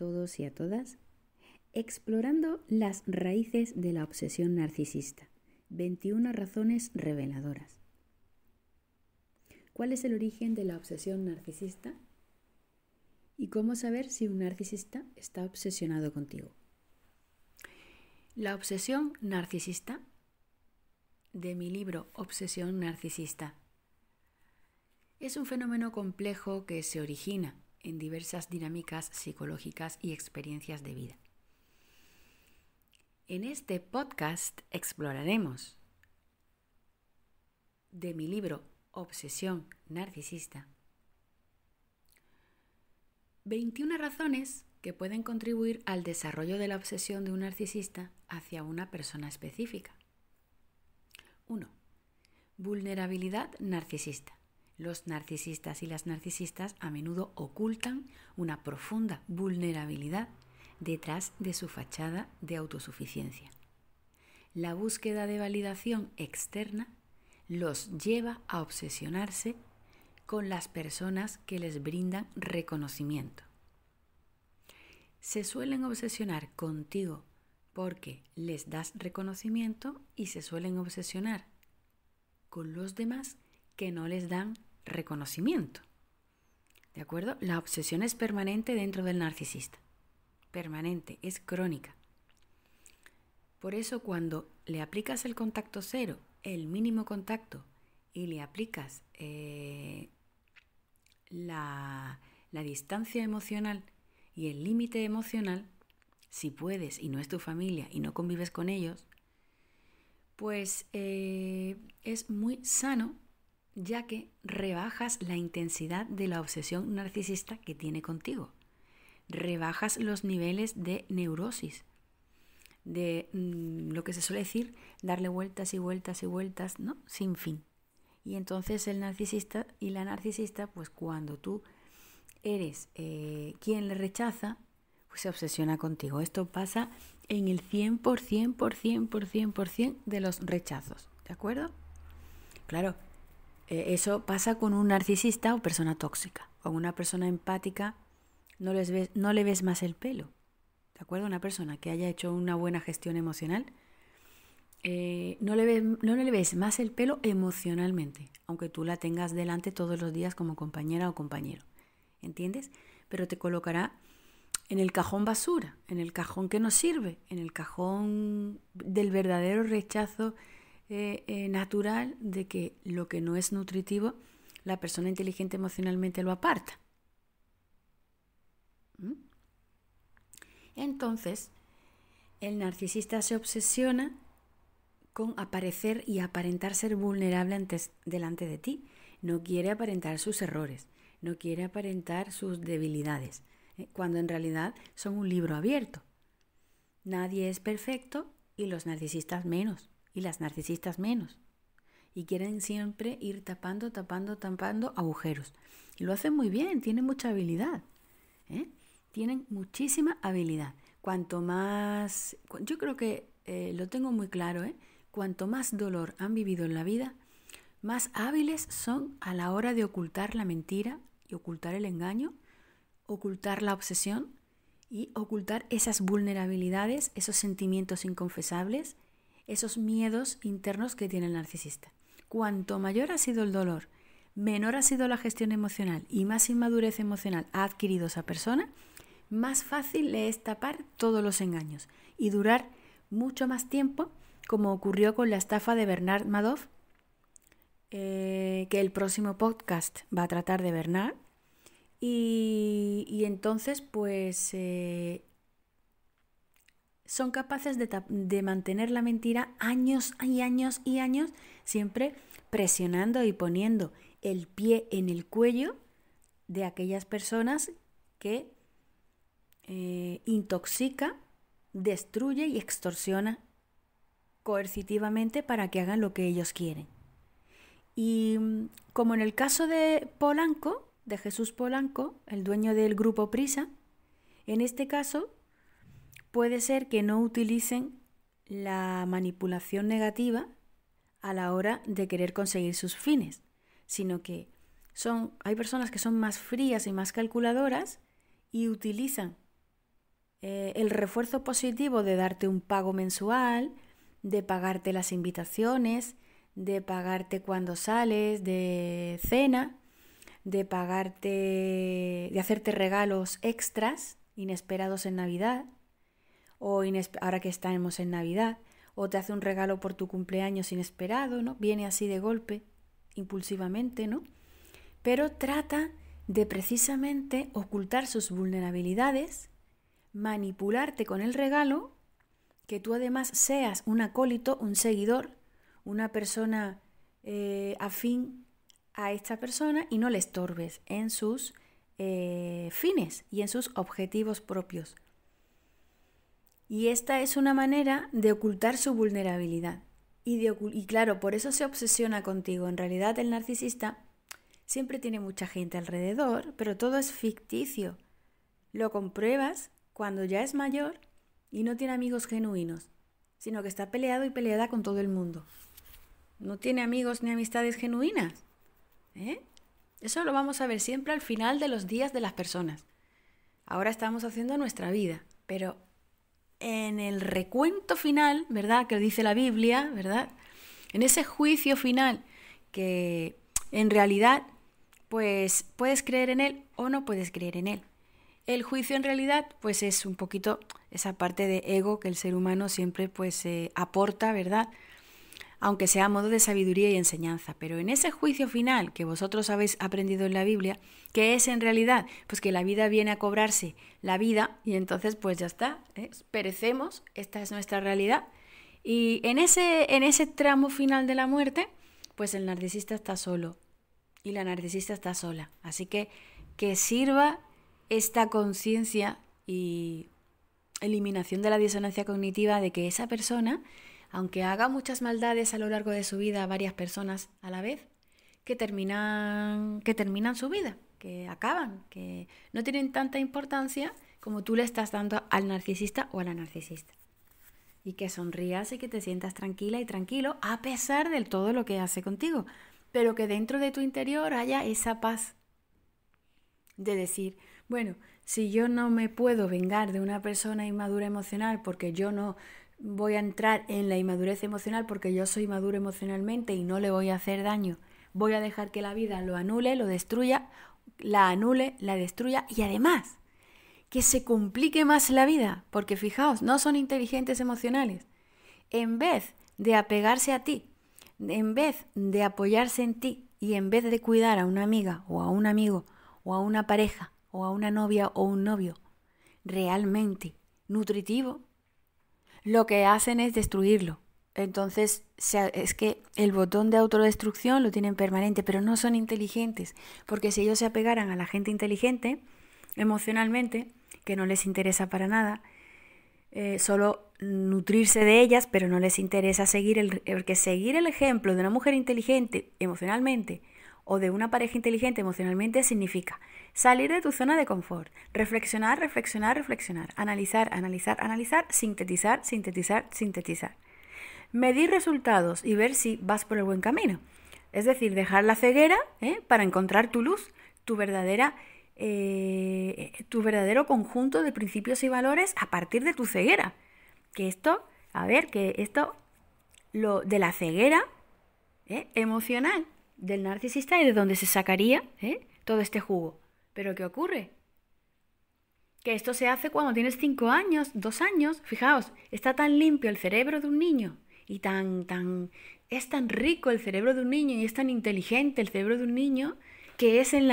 todos y a todas, explorando las raíces de la obsesión narcisista. 21 razones reveladoras. ¿Cuál es el origen de la obsesión narcisista? ¿Y cómo saber si un narcisista está obsesionado contigo? La obsesión narcisista de mi libro Obsesión narcisista es un fenómeno complejo que se origina en diversas dinámicas psicológicas y experiencias de vida. En este podcast exploraremos de mi libro Obsesión Narcisista 21 razones que pueden contribuir al desarrollo de la obsesión de un narcisista hacia una persona específica. 1. Vulnerabilidad narcisista. Los narcisistas y las narcisistas a menudo ocultan una profunda vulnerabilidad detrás de su fachada de autosuficiencia. La búsqueda de validación externa los lleva a obsesionarse con las personas que les brindan reconocimiento. Se suelen obsesionar contigo porque les das reconocimiento y se suelen obsesionar con los demás que no les dan reconocimiento. ¿De acuerdo? La obsesión es permanente dentro del narcisista. Permanente, es crónica. Por eso cuando le aplicas el contacto cero, el mínimo contacto, y le aplicas eh, la, distancia emocional y el límite emocional, si puedes y no es tu familia y no convives con ellos, pues eh, es muy sano ya que rebajas la intensidad de la obsesión narcisista que tiene contigo. Rebajas los niveles de neurosis, de mm, lo que se suele decir, darle vueltas y vueltas y vueltas, ¿no? Sin fin. Y entonces el narcisista y la narcisista, pues cuando tú eres eh, quien le rechaza, pues se obsesiona contigo. Esto pasa en el 100%, 100%, 100 de los rechazos, ¿de acuerdo? Claro, eh, eso pasa con un narcisista o persona tóxica. Con una persona empática no, les ves, no le ves más el pelo. ¿De acuerdo? Una persona que haya hecho una buena gestión emocional, eh, no, le ves, no le ves más el pelo emocionalmente, aunque tú la tengas delante todos los días como compañera o compañero. ¿Entiendes? Pero te colocará en el cajón basura, en el cajón que no sirve, en el cajón del verdadero rechazo eh, eh, natural de que lo que no es nutritivo, la persona inteligente emocionalmente lo aparta. ¿Mm? Entonces, el narcisista se obsesiona con aparecer y aparentar ser vulnerable antes, delante de ti. No quiere aparentar sus errores, no quiere aparentar sus debilidades, eh, cuando en realidad son un libro abierto. Nadie es perfecto y los narcisistas menos y las narcisistas menos. Y quieren siempre ir tapando, tapando, tapando agujeros. Y lo hacen muy bien, tienen mucha habilidad. ¿eh? Tienen muchísima habilidad. Cuanto más, yo creo que eh, lo tengo muy claro, ¿eh? cuanto más dolor han vivido en la vida, más hábiles son a la hora de ocultar la mentira y ocultar el engaño, ocultar la obsesión y ocultar esas vulnerabilidades, esos sentimientos inconfesables esos miedos internos que tiene el narcisista. Cuanto mayor ha sido el dolor, menor ha sido la gestión emocional y más inmadurez emocional ha adquirido esa persona, más fácil le es tapar todos los engaños y durar mucho más tiempo, como ocurrió con la estafa de Bernard Madoff, eh, que el próximo podcast va a tratar de Bernard. Y, entonces, pues eh, son capaces de, mantener la mentira años y años y años, siempre presionando y poniendo el pie en el cuello de aquellas personas que eh, intoxica, destruye y extorsiona coercitivamente para que hagan lo que ellos quieren. Y mm, como en el caso de Polanco, de Jesús Polanco, el dueño del grupo Prisa, en este caso puede ser que no utilicen la manipulación negativa a la hora de querer conseguir sus fines, sino que son, hay personas que son más frías y más calculadoras y utilizan eh, el refuerzo positivo de darte un pago mensual, de pagarte las invitaciones, de pagarte cuando sales de cena, de pagarte, de hacerte regalos extras inesperados en Navidad, o ahora que estamos en Navidad, o te hace un regalo por tu cumpleaños inesperado, ¿no? Viene así de golpe, impulsivamente, ¿no? Pero trata de precisamente ocultar sus vulnerabilidades, manipularte con el regalo, que tú además seas un acólito, un seguidor, una persona eh, afín a esta persona y no le estorbes en sus eh, fines y en sus objetivos propios. Y esta es una manera de ocultar su vulnerabilidad. Y, y, claro, por eso se obsesiona contigo. En realidad el narcisista siempre tiene mucha gente alrededor, pero todo es ficticio. Lo compruebas cuando ya es mayor y no tiene amigos genuinos, sino que está peleado y peleada con todo el mundo. No tiene amigos ni amistades genuinas. ¿eh? Eso lo vamos a ver siempre al final de los días de las personas. Ahora estamos haciendo nuestra vida, pero en el recuento final, ¿verdad? Que dice la Biblia, ¿verdad? En ese juicio final que en realidad, pues puedes creer en él o no puedes creer en él. El juicio en realidad, pues es un poquito esa parte de ego que el ser humano siempre pues eh, aporta, ¿verdad? aunque sea a modo de sabiduría y enseñanza. Pero en ese juicio final que vosotros habéis aprendido en la Biblia, que es en realidad? Pues que la vida viene a cobrarse la vida y entonces pues ya está, ¿eh? perecemos, esta es nuestra realidad. Y en ese, en ese tramo final de la muerte, pues el narcisista está solo y la narcisista está sola. Así que que sirva esta conciencia y eliminación de la disonancia cognitiva de que esa persona aunque haga muchas maldades a lo largo de su vida a varias personas a la vez, que terminan, que terminan su vida, que acaban, que no tienen tanta importancia como tú le estás dando al narcisista o a la narcisista. Y que sonrías y que te sientas tranquila y tranquilo a pesar de todo lo que hace contigo, pero que dentro de tu interior haya esa paz de decir, bueno, si yo no me puedo vengar de una persona inmadura emocional porque yo no voy a entrar en la inmadurez emocional porque yo soy maduro emocionalmente y no le voy a hacer daño. Voy a dejar que la vida lo anule, lo destruya, la anule, la destruya y además que se complique más la vida, porque fijaos, no son inteligentes emocionales. En vez de apegarse a ti, en vez de apoyarse en ti y en vez de cuidar a una amiga o a un amigo o a una pareja o a una novia o un novio realmente nutritivo, lo que hacen es destruirlo. Entonces, es que el botón de autodestrucción lo tienen permanente, pero no son inteligentes, porque si ellos se apegaran a la gente inteligente, emocionalmente, que no les interesa para nada, eh, solo nutrirse de ellas, pero no les interesa seguir seguir el ejemplo de una mujer inteligente emocionalmente o de una pareja inteligente emocionalmente significa salir de tu zona de confort, reflexionar, reflexionar, reflexionar, analizar, analizar, analizar, sintetizar, sintetizar, sintetizar. Medir resultados y ver si vas por el buen camino. Es decir, dejar la ceguera ¿eh? para encontrar tu luz, tu verdadera eh, tu verdadero conjunto de principios y valores a partir de tu ceguera. Que esto, a ver, que esto, lo de la ceguera ¿eh? emocional, del narcisista y de donde se sacaría ¿eh? todo este jugo. Pero ¿qué ocurre? Que esto se hace cuando tienes cinco años, dos años. Fijaos, está tan limpio el cerebro de un niño y tan, tan, es tan rico el cerebro de un niño y es tan inteligente el cerebro de un niño que es en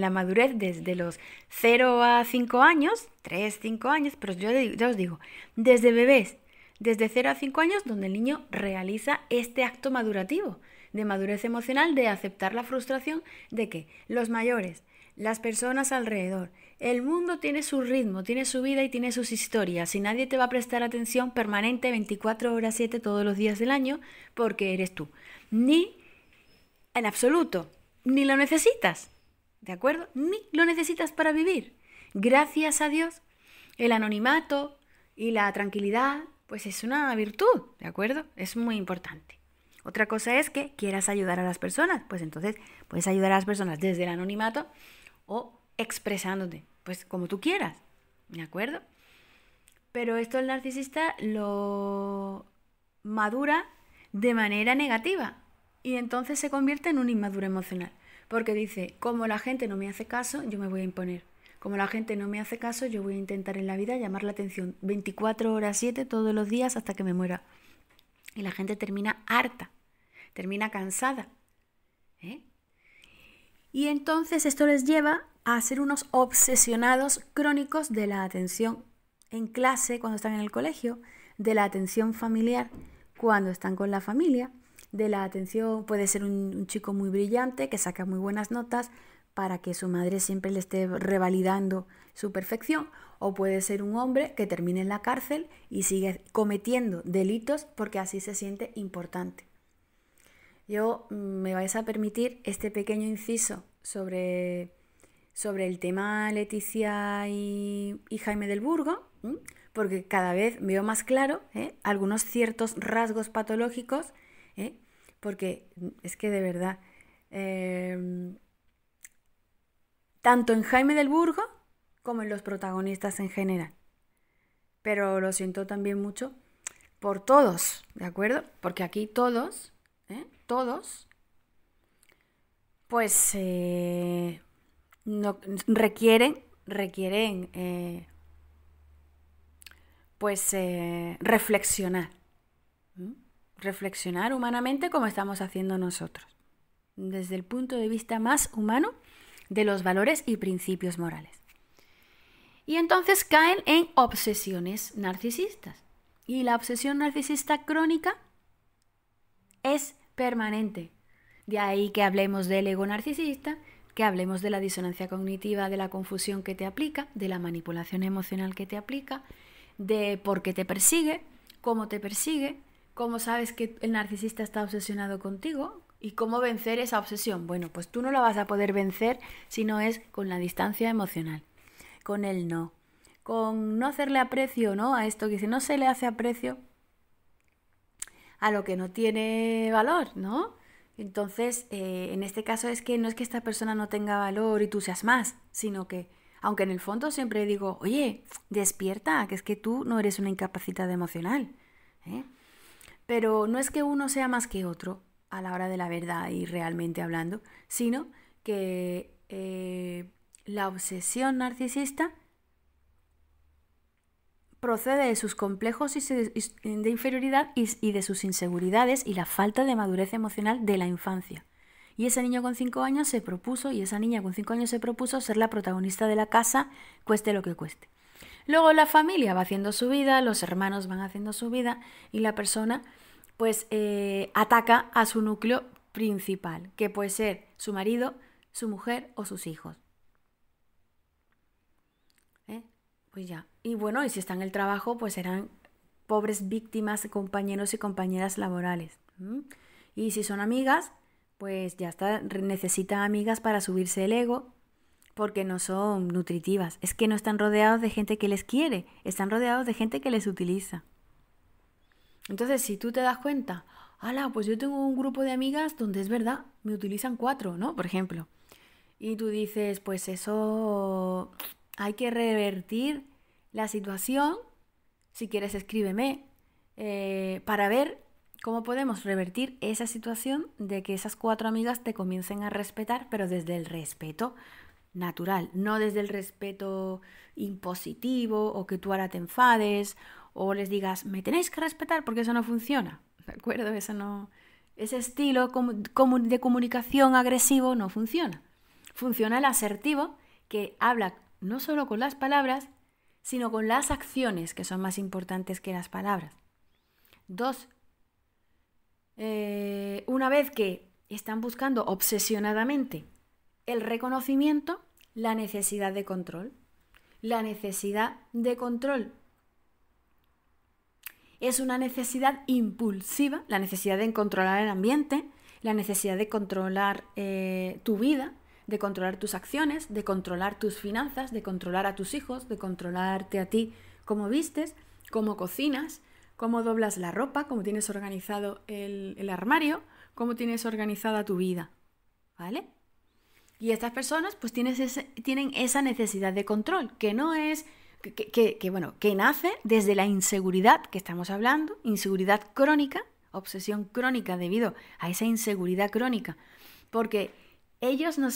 la, madurez desde los 0 a 5 años, 3, 5 años, pero yo, ya os digo, desde bebés, desde 0 a 5 años, donde el niño realiza este acto madurativo, de madurez emocional, de aceptar la frustración de que los mayores, las personas alrededor, el mundo tiene su ritmo, tiene su vida y tiene sus historias y nadie te va a prestar atención permanente 24 horas 7 todos los días del año porque eres tú. Ni en absoluto, ni lo necesitas, ¿de acuerdo? Ni lo necesitas para vivir. Gracias a Dios, el anonimato y la tranquilidad, pues es una virtud, ¿de acuerdo? Es muy importante. Otra cosa es que quieras ayudar a las personas, pues entonces puedes ayudar a las personas desde el anonimato o expresándote, pues como tú quieras, ¿de acuerdo? Pero esto el narcisista lo madura de manera negativa y entonces se convierte en un inmaduro emocional, porque dice, como la gente no me hace caso, yo me voy a imponer. Como la gente no me hace caso, yo voy a intentar en la vida llamar la atención 24 horas 7 todos los días hasta que me muera. Y la gente termina harta, termina cansada. ¿eh? Y entonces esto les lleva a ser unos obsesionados crónicos de la atención en clase cuando están en el colegio, de la atención familiar cuando están con la familia, de la atención puede ser un, un chico muy brillante que saca muy buenas notas, para que su madre siempre le esté revalidando su perfección, o puede ser un hombre que termine en la cárcel y sigue cometiendo delitos porque así se siente importante. Yo mm, me vais a permitir este pequeño inciso sobre, sobre el tema Leticia y, Jaime del Burgo, porque cada vez veo más claro ¿eh? algunos ciertos rasgos patológicos, ¿eh? porque mm, es que de verdad em, tanto en Jaime del Burgo como en los protagonistas en general. Pero lo siento también mucho por todos, ¿de acuerdo? Porque aquí todos, ¿eh? todos, pues eh, requieren, requieren, eh, pues reflexionar, reflexionar humanamente como estamos haciendo nosotros, desde el punto de vista más humano de los valores y principios morales. Y entonces caen en obsesiones narcisistas. Y la obsesión narcisista crónica es permanente. De ahí que hablemos del ego narcisista, que hablemos de la disonancia cognitiva, de la confusión que te aplica, de la manipulación emocional que te aplica, de por qué te persigue, cómo te persigue, cómo sabes que el narcisista está obsesionado contigo, ¿Y cómo vencer esa obsesión? Bueno, pues tú no la vas a poder vencer si no es con la distancia emocional, con el no, con no hacerle aprecio ¿no? a esto que si no se le hace aprecio a lo que no tiene valor, ¿no? Entonces, eh, en este caso es que no es que esta persona no tenga valor y tú seas más, sino que, aunque en el fondo siempre digo, oye, despierta, que es que tú no eres una incapacidad emocional. ¿eh? Pero no es que uno sea más que otro, a la hora de la verdad y realmente hablando, sino que eh, la obsesión narcisista procede de sus complejos de inferioridad y de sus inseguridades y la falta de madurez emocional de la infancia. Y ese niño con cinco años se propuso, y esa niña con cinco años se propuso ser la protagonista de la casa, cueste lo que cueste. Luego la familia va haciendo su vida, los hermanos van haciendo su vida y la persona pues eh, ataca a su núcleo principal, que puede ser su marido, su mujer o sus hijos. ¿Eh? Pues ya. Y bueno, y si están en el trabajo, pues serán pobres víctimas, compañeros y compañeras laborales. Y si son amigas, pues ya está, necesitan amigas para subirse el ego, porque no son nutritivas. Es que no están rodeados de gente que les quiere, están rodeados de gente que les utiliza. Entonces, si tú te das cuenta, ala, pues yo tengo un grupo de amigas donde es verdad, me utilizan cuatro, ¿no? Por ejemplo. Y tú dices, pues eso hay que revertir la situación. Si quieres, escríbeme eh, para ver cómo podemos revertir esa situación de que esas cuatro amigas te comiencen a respetar, pero desde el respeto natural, no desde el respeto impositivo o que tú ahora te enfades o les digas, me tenéis que respetar porque eso no funciona. ¿De acuerdo? Eso no, ese estilo de comunicación agresivo no funciona. Funciona el asertivo que habla no solo con las palabras, sino con las acciones que son más importantes que las palabras. Dos, eh, una vez que están buscando obsesionadamente el reconocimiento, la necesidad de control. La necesidad de control es una necesidad impulsiva, la necesidad de controlar el ambiente, la necesidad de controlar eh, tu vida, de controlar tus acciones, de controlar tus finanzas, de controlar a tus hijos, de controlarte a ti cómo vistes, cómo cocinas, cómo doblas la ropa, cómo tienes organizado el, armario, cómo tienes organizada tu vida. ¿Vale? Y estas personas pues tienes tienen esa necesidad de control, que no es que, bueno, que nace desde la inseguridad que estamos hablando, inseguridad crónica, obsesión crónica debido a esa inseguridad crónica, porque ellos no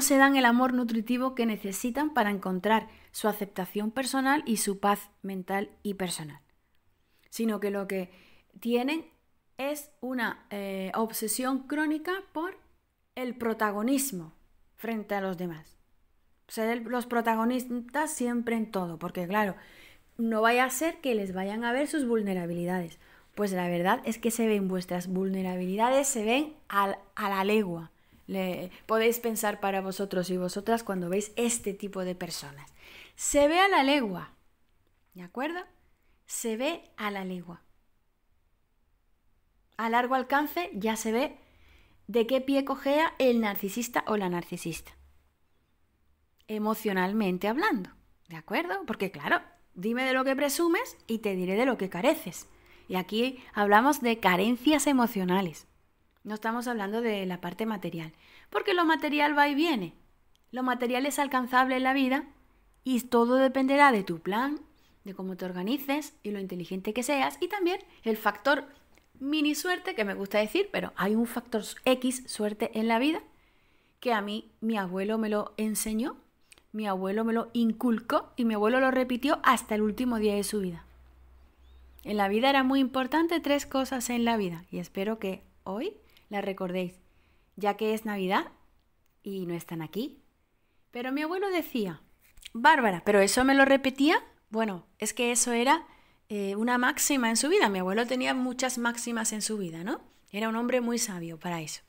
se, dan el amor nutritivo que necesitan para encontrar su aceptación personal y su paz mental y personal, sino que lo que tienen es una eh, obsesión crónica por el protagonismo frente a los demás ser los protagonistas siempre en todo, porque claro, no vaya a ser que les vayan a ver sus vulnerabilidades. Pues la verdad es que se ven vuestras vulnerabilidades, se ven a la legua. Le, podéis pensar para vosotros y vosotras cuando veis este tipo de personas. Se ve a la legua, ¿de acuerdo? Se ve a la legua. A largo alcance ya se ve de qué pie cojea el narcisista o la narcisista emocionalmente hablando, ¿de acuerdo? Porque claro, dime de lo que presumes y te diré de lo que careces. Y aquí hablamos de carencias emocionales. No estamos hablando de la parte material, porque lo material va y viene. Lo material es alcanzable en la vida y todo dependerá de tu plan, de cómo te organices y lo inteligente que seas y también el factor mini suerte, que me gusta decir, pero hay un factor X suerte en la vida que a mí mi abuelo me lo enseñó mi abuelo me lo inculcó y mi abuelo lo repitió hasta el último día de su vida. En la vida era muy importante tres cosas en la vida y espero que hoy las recordéis, ya que es Navidad y no están aquí. Pero mi abuelo decía, Bárbara, pero eso me lo repetía. Bueno, es que eso era eh, una máxima en su vida. Mi abuelo tenía muchas máximas en su vida, ¿no? Era un hombre muy sabio para eso.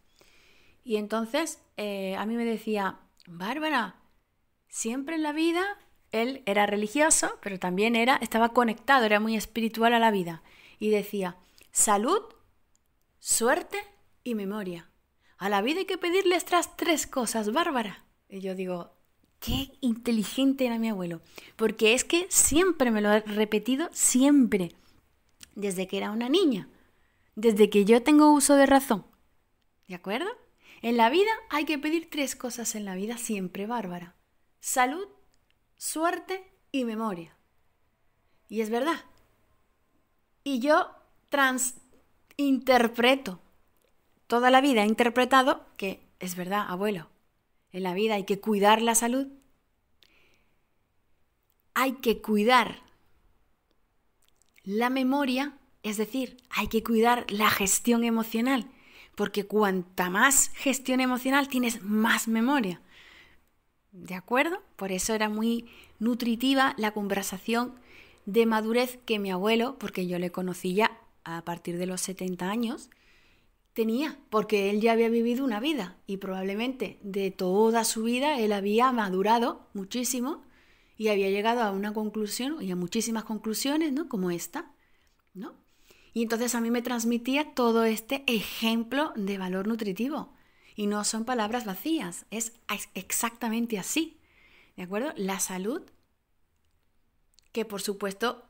Y entonces eh, a mí me decía, Bárbara, Siempre en la vida él era religioso, pero también era estaba conectado, era muy espiritual a la vida y decía, "Salud, suerte y memoria. A la vida hay que pedirle estas tres cosas, Bárbara." Y yo digo, qué inteligente era mi abuelo, porque es que siempre me lo ha repetido, siempre, desde que era una niña, desde que yo tengo uso de razón. ¿De acuerdo? En la vida hay que pedir tres cosas en la vida siempre, Bárbara salud, suerte y memoria. Y es verdad. Y yo transinterpreto. Toda la vida he interpretado que es verdad, abuelo. En la vida hay que cuidar la salud. Hay que cuidar la memoria, es decir, hay que cuidar la gestión emocional, porque cuanta más gestión emocional tienes, más memoria. ¿De acuerdo? Por eso era muy nutritiva la conversación de madurez que mi abuelo, porque yo le conocí ya a partir de los 70 años, tenía, porque él ya había vivido una vida y probablemente de toda su vida él había madurado muchísimo y había llegado a una conclusión y a muchísimas conclusiones, ¿no? Como esta, ¿no? Y entonces a mí me transmitía todo este ejemplo de valor nutritivo. Y no son palabras vacías, es exactamente así. ¿De acuerdo? La salud, que por supuesto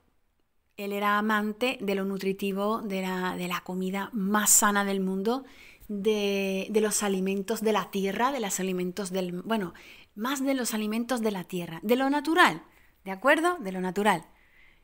él era amante de lo nutritivo, de la, comida más sana del mundo, de, los alimentos de la tierra, de los alimentos del... Bueno, más de los alimentos de la tierra, de lo natural, ¿de acuerdo? De lo natural.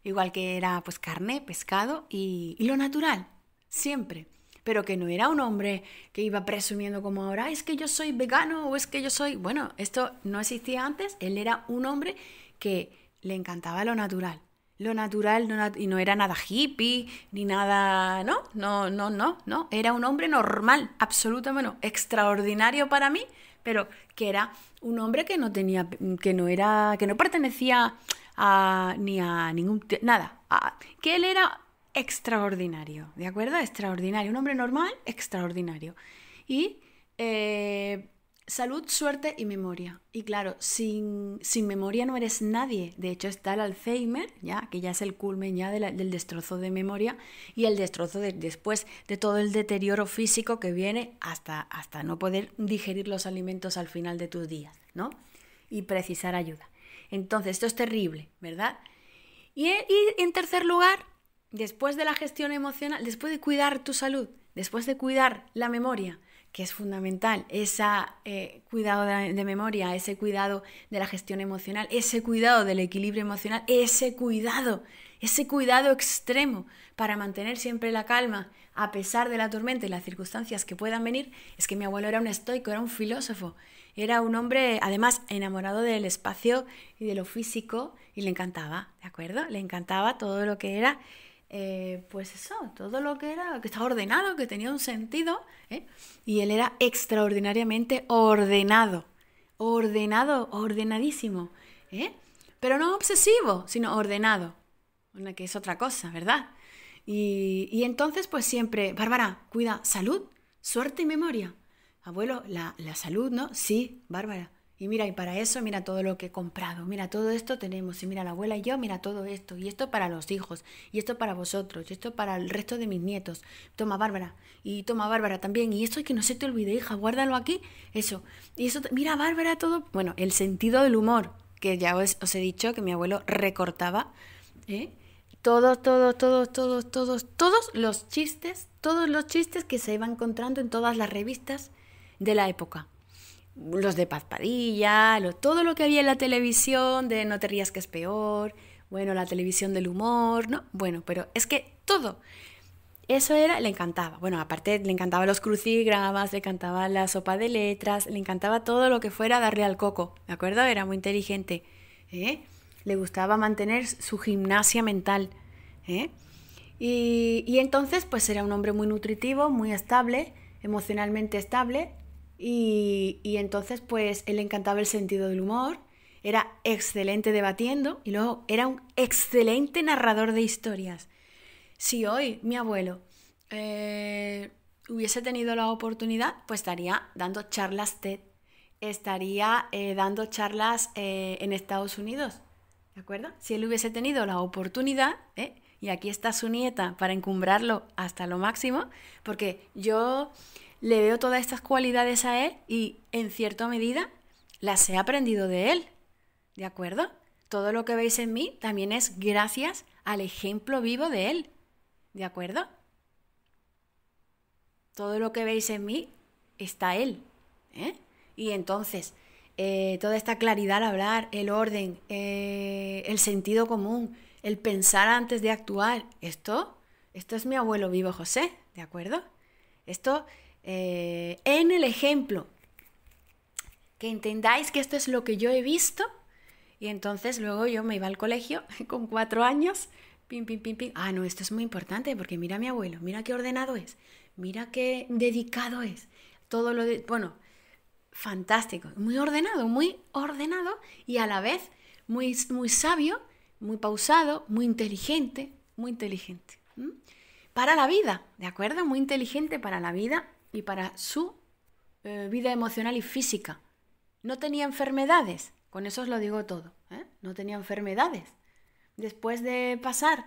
Igual que era pues carne, pescado y, y lo natural, siempre pero que no era un hombre que iba presumiendo como ahora, es que yo soy vegano o es que yo soy... Bueno, esto no existía antes, él era un hombre que le encantaba lo natural. Lo natural y no era nada hippie, ni nada, no, no, no, no, no, era un hombre normal, absolutamente extraordinario para mí, pero que era un hombre que no tenía, que no era, que no pertenecía a, ni a ningún, nada, que él era extraordinario, ¿de acuerdo? Extraordinario, un hombre normal, extraordinario. Y eh, salud, suerte y memoria. Y claro, sin, memoria no eres nadie. De hecho está el Alzheimer, ya que ya es el culmen ya del destrozo de memoria y el destrozo después de todo el deterioro físico que viene hasta, hasta no poder digerir los alimentos al final de tus días, ¿no? Y precisar ayuda. Entonces, esto es terrible, ¿verdad? y, y en tercer lugar, después de la gestión emocional, después de cuidar tu salud, después de cuidar la memoria, que es fundamental, ese eh, cuidado de, memoria, ese cuidado de la gestión emocional, ese cuidado del equilibrio emocional, ese cuidado, ese cuidado extremo para mantener siempre la calma a pesar de la tormenta y las circunstancias que puedan venir, es que mi abuelo era un estoico, era un filósofo, era un hombre además enamorado del espacio y de lo físico y le encantaba, ¿de acuerdo? Le encantaba todo lo que era eh, pues eso, todo lo que era, que estaba ordenado, que tenía un sentido, ¿eh? y él era extraordinariamente ordenado, ordenado, ordenadísimo, ¿eh? pero no obsesivo, sino ordenado, una que es otra cosa, ¿verdad? Y, entonces, pues siempre, Bárbara, cuida salud, suerte y memoria. Abuelo, la salud, ¿no? Sí, Bárbara. Y mira, y para eso, mira todo lo que he comprado, mira todo esto tenemos, y mira la abuela y yo, mira todo esto, y esto para los hijos, y esto para vosotros, y esto para el resto de mis nietos. Toma Bárbara, y toma Bárbara también, y esto es que no se te olvide, hija, guárdalo aquí, eso. Y eso, mira Bárbara, todo, bueno, el sentido del humor, que ya os, he dicho que mi abuelo recortaba, ¿eh? todos, todos, todos, todos, todos, todos los chistes, todos los chistes que se iban encontrando en todas las revistas de la época los de Paz Padilla, todo lo que había en la televisión de No te rías que es peor, bueno, la televisión del humor, ¿no? Bueno, pero es que todo. Eso era, le encantaba. Bueno, aparte le encantaba los crucigramas, le encantaba la sopa de letras, le encantaba todo lo que fuera darle al coco, ¿de acuerdo? Era muy inteligente. ¿eh? Le gustaba mantener su gimnasia mental. ¿eh? Y, y entonces, pues era un hombre muy nutritivo, muy estable, emocionalmente estable, y, entonces, pues, él le encantaba el sentido del humor, era excelente debatiendo y luego era un excelente narrador de historias. Si hoy mi abuelo eh, hubiese tenido la oportunidad, pues estaría dando charlas TED, estaría eh, dando charlas eh, en Estados Unidos, ¿de acuerdo? Si él hubiese tenido la oportunidad, y aquí está su nieta para encumbrarlo hasta lo máximo, porque yo le veo todas estas cualidades a él y en cierta medida las he aprendido de él. ¿De acuerdo? Todo lo que veis en mí también es gracias al ejemplo vivo de él. ¿De acuerdo? Todo lo que veis en mí está él. ¿eh? Y entonces, eh, toda esta claridad al hablar, el orden, eh, el sentido común, el pensar antes de actuar, esto, esto es mi abuelo vivo José, ¿de acuerdo? Esto eh, en el ejemplo, que entendáis que esto es lo que yo he visto. Y entonces luego yo me iba al colegio con cuatro años, pim, pim, pim, pim. Ah, no, esto es muy importante porque mira a mi abuelo, mira qué ordenado es, mira qué dedicado es. Todo lo de, bueno, fantástico, muy ordenado, muy ordenado y a la vez muy, muy sabio, muy pausado, muy inteligente, muy inteligente. Para la vida, ¿de acuerdo? Muy inteligente para la vida y para su eh, vida emocional y física. No tenía enfermedades, con eso os lo digo todo, ¿eh? no tenía enfermedades. Después de pasar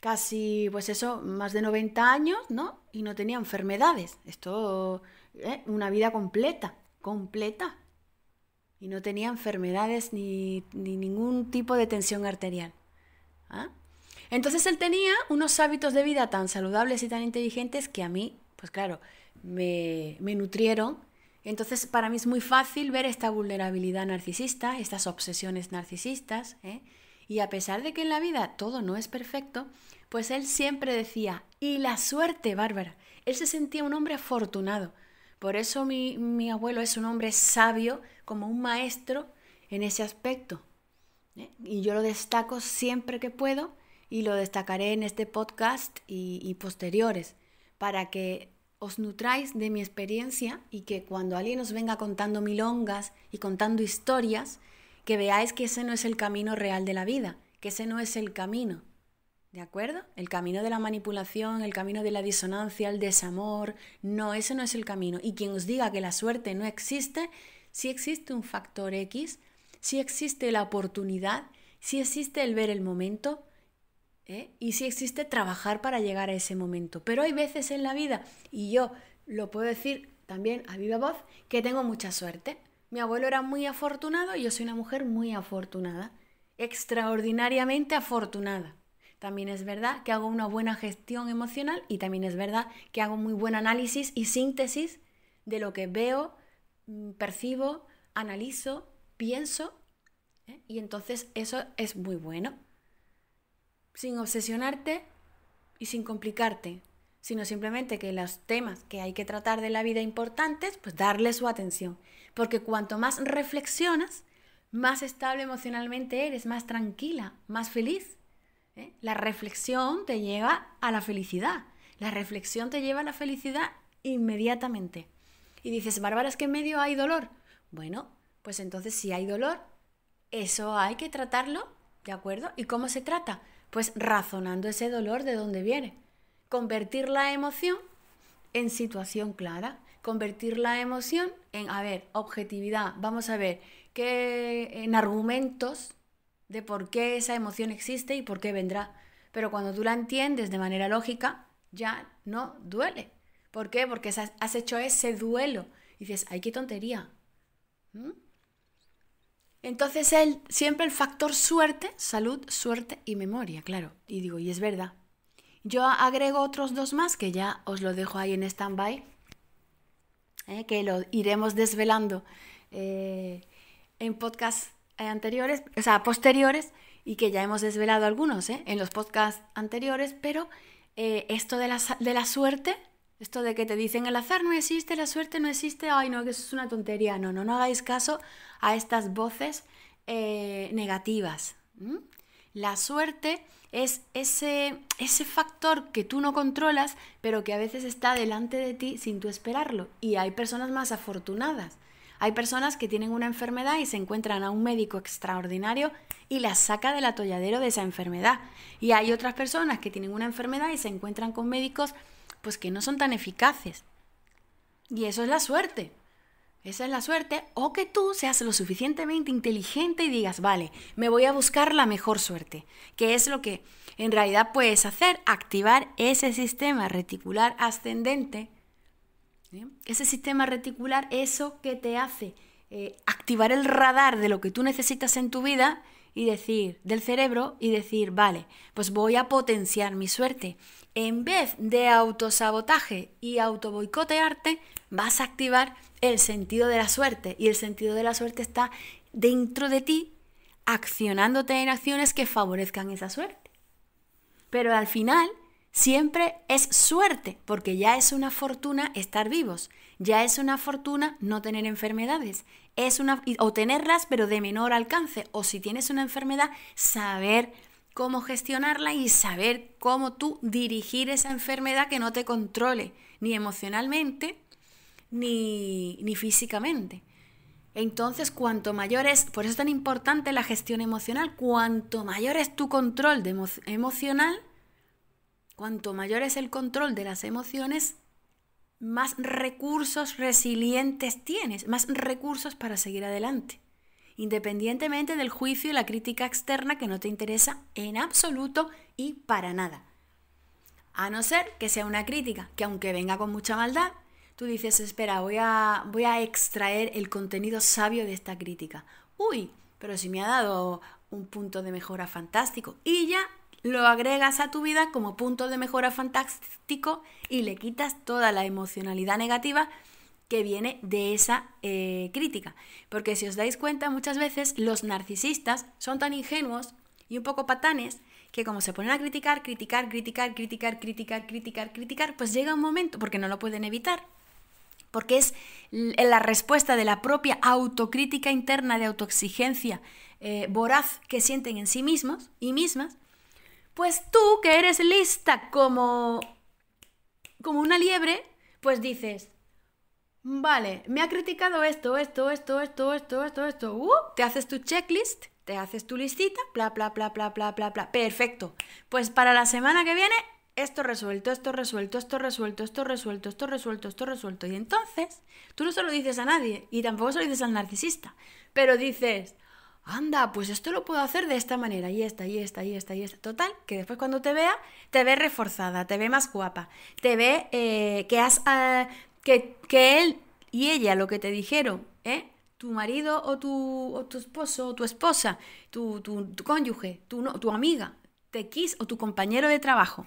casi, pues eso, más de 90 años, ¿no? Y no tenía enfermedades. Esto, ¿eh? una vida completa, completa. Y no tenía enfermedades ni, ni ningún tipo de tensión arterial. ¿ah? Entonces él tenía unos hábitos de vida tan saludables y tan inteligentes que a mí, pues claro, me, nutrieron. Entonces, para mí es muy fácil ver esta vulnerabilidad narcisista, estas obsesiones narcisistas. ¿eh? Y a pesar de que en la vida todo no es perfecto, pues él siempre decía, y la suerte, Bárbara. Él se sentía un hombre afortunado. Por eso mi, abuelo es un hombre sabio, como un maestro en ese aspecto. ¿eh? Y yo lo destaco siempre que puedo y lo destacaré en este podcast y, y posteriores, para que os nutráis de mi experiencia y que cuando alguien os venga contando milongas y contando historias, que veáis que ese no es el camino real de la vida, que ese no es el camino. ¿De acuerdo? El camino de la manipulación, el camino de la disonancia, el desamor, no, ese no es el camino. Y quien os diga que la suerte no existe, si existe un factor X, si existe la oportunidad, si existe el ver el momento, ¿eh? y si sí existe trabajar para llegar a ese momento. Pero hay veces en la vida, y yo lo puedo decir también a viva voz, que tengo mucha suerte. Mi abuelo era muy afortunado y yo soy una mujer muy afortunada, extraordinariamente afortunada. También es verdad que hago una buena gestión emocional y también es verdad que hago muy buen análisis y síntesis de lo que veo, mm, percibo, analizo, pienso. ¿eh? Y entonces eso es muy bueno sin obsesionarte y sin complicarte, sino simplemente que los temas que hay que tratar de la vida importantes, pues darle su atención. Porque cuanto más reflexionas, más estable emocionalmente eres, más tranquila, más feliz. ¿eh? La reflexión te lleva a la felicidad. La reflexión te lleva a la felicidad inmediatamente. Y dices, Bárbara, es que en medio hay dolor. Bueno, pues entonces si hay dolor, eso hay que tratarlo, ¿de acuerdo? ¿Y cómo se trata? Pues razonando ese dolor de dónde viene. Convertir la emoción en situación clara. Convertir la emoción en, a ver, objetividad. Vamos a ver, que, en argumentos de por qué esa emoción existe y por qué vendrá. Pero cuando tú la entiendes de manera lógica, ya no duele. ¿Por qué? Porque has hecho ese duelo. Y dices, ay, qué tontería. ¿Mm? Entonces él, siempre el factor suerte, salud, suerte y memoria, claro. Y digo, y es verdad. Yo agrego otros dos más que ya os lo dejo ahí en stand-by, ¿eh? que lo iremos desvelando eh, en podcasts anteriores, o sea, posteriores, y que ya hemos desvelado algunos ¿eh? en los podcasts anteriores, pero esto de la, de la suerte esto de que te dicen el azar no existe, la suerte no existe, ay no, que eso es una tontería. No, no, no hagáis caso a estas voces eh, negativas. La suerte es ese, ese factor que tú no controlas, pero que a veces está delante de ti sin tú esperarlo. Y hay personas más afortunadas. Hay personas que tienen una enfermedad y se encuentran a un médico extraordinario y la saca del atolladero de esa enfermedad. Y hay otras personas que tienen una enfermedad y se encuentran con médicos pues que no son tan eficaces. Y eso es la suerte. Esa es la suerte. O que tú seas lo suficientemente inteligente y digas, vale, me voy a buscar la mejor suerte. Que es lo que en realidad puedes hacer, activar ese sistema reticular ascendente. ¿eh? Ese sistema reticular, eso que te hace eh, activar el radar de lo que tú necesitas en tu vida y decir, del cerebro, y decir, vale, pues voy a potenciar mi suerte en vez de autosabotaje y autoboicotearte, vas a activar el sentido de la suerte. Y el sentido de la suerte está dentro de ti, accionándote en acciones que favorezcan esa suerte. Pero al final, siempre es suerte, porque ya es una fortuna estar vivos, ya es una fortuna no tener enfermedades, es una o tenerlas pero de menor alcance, o si tienes una enfermedad, saber cómo gestionarla y saber cómo tú dirigir esa enfermedad que no te controle, ni emocionalmente, ni, físicamente. Entonces, cuanto mayor es, por eso es tan importante la gestión emocional, cuanto mayor es tu control emocional, cuanto mayor es el control de las emociones, más recursos resilientes tienes, más recursos para seguir adelante independientemente del juicio y la crítica externa que no te interesa en absoluto y para nada. A no ser que sea una crítica que aunque venga con mucha maldad, tú dices, espera, voy a, voy a extraer el contenido sabio de esta crítica. Uy, pero si me ha dado un punto de mejora fantástico. Y ya lo agregas a tu vida como punto de mejora fantástico y le quitas toda la emocionalidad negativa que viene de esa eh, crítica. Porque si os dais cuenta, muchas veces los narcisistas son tan ingenuos y un poco patanes que como se ponen a criticar, criticar, criticar, criticar, criticar, criticar, criticar, pues llega un momento, porque no lo pueden evitar, porque es la respuesta de la propia autocrítica interna de autoexigencia eh, voraz que sienten en sí mismos y mismas, pues tú que eres lista como, como una liebre, pues dices, Vale, me ha criticado esto, esto, esto, esto, esto, esto, esto. Uh, te haces tu checklist, te haces tu listita, bla, bla, bla, bla, bla, bla, bla. Perfecto. Pues para la semana que viene, esto resuelto, esto resuelto, esto resuelto, esto resuelto, esto resuelto, esto resuelto. Y entonces, tú no se lo dices a nadie y tampoco se lo dices al narcisista, pero dices, anda, pues esto lo puedo hacer de esta manera, y esta, y esta, y esta, y esta. Total, que después cuando te vea, te ve reforzada, te ve más guapa, te ve eh, que has eh, que, él y ella lo que te dijeron, ¿eh? tu marido o tu, o tu esposo o tu esposa, tu, tu, cónyuge, tu, no, tu amiga, te quis o tu compañero de trabajo,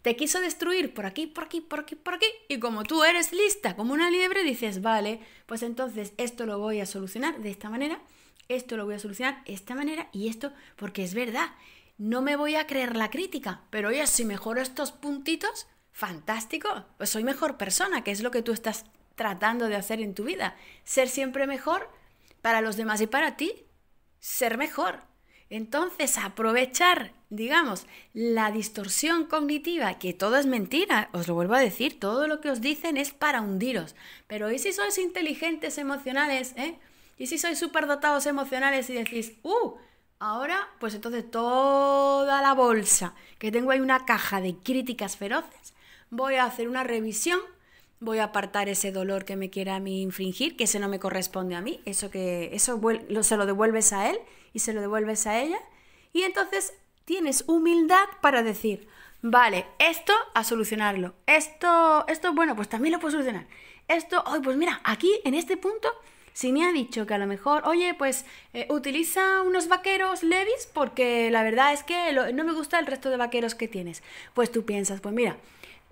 te quiso destruir por aquí, por aquí, por aquí, por aquí, y como tú eres lista, como una liebre, dices, vale, pues entonces esto lo voy a solucionar de esta manera, esto lo voy a solucionar de esta manera y esto, porque es verdad, no me voy a creer la crítica, pero oye, si mejoro estos puntitos, fantástico, pues soy mejor persona, que es lo que tú estás tratando de hacer en tu vida. Ser siempre mejor para los demás y para ti, ser mejor. Entonces, aprovechar, digamos, la distorsión cognitiva, que todo es mentira, os lo vuelvo a decir, todo lo que os dicen es para hundiros. Pero ¿y si sois inteligentes emocionales? Eh? ¿Y si sois dotados emocionales y decís, uh, ahora, pues entonces toda la bolsa, que tengo ahí una caja de críticas feroces, voy a hacer una revisión, voy a apartar ese dolor que me quiera a mí infringir, que ese no me corresponde a mí, eso que eso se lo devuelves a él y se lo devuelves a ella y entonces tienes humildad para decir, vale, esto a solucionarlo, esto esto bueno, pues también lo puedo solucionar. Esto, hoy pues mira, aquí en este punto si me ha dicho que a lo mejor, oye, pues eh, utiliza unos vaqueros Levis porque la verdad es que no me gusta el resto de vaqueros que tienes. Pues tú piensas, pues mira,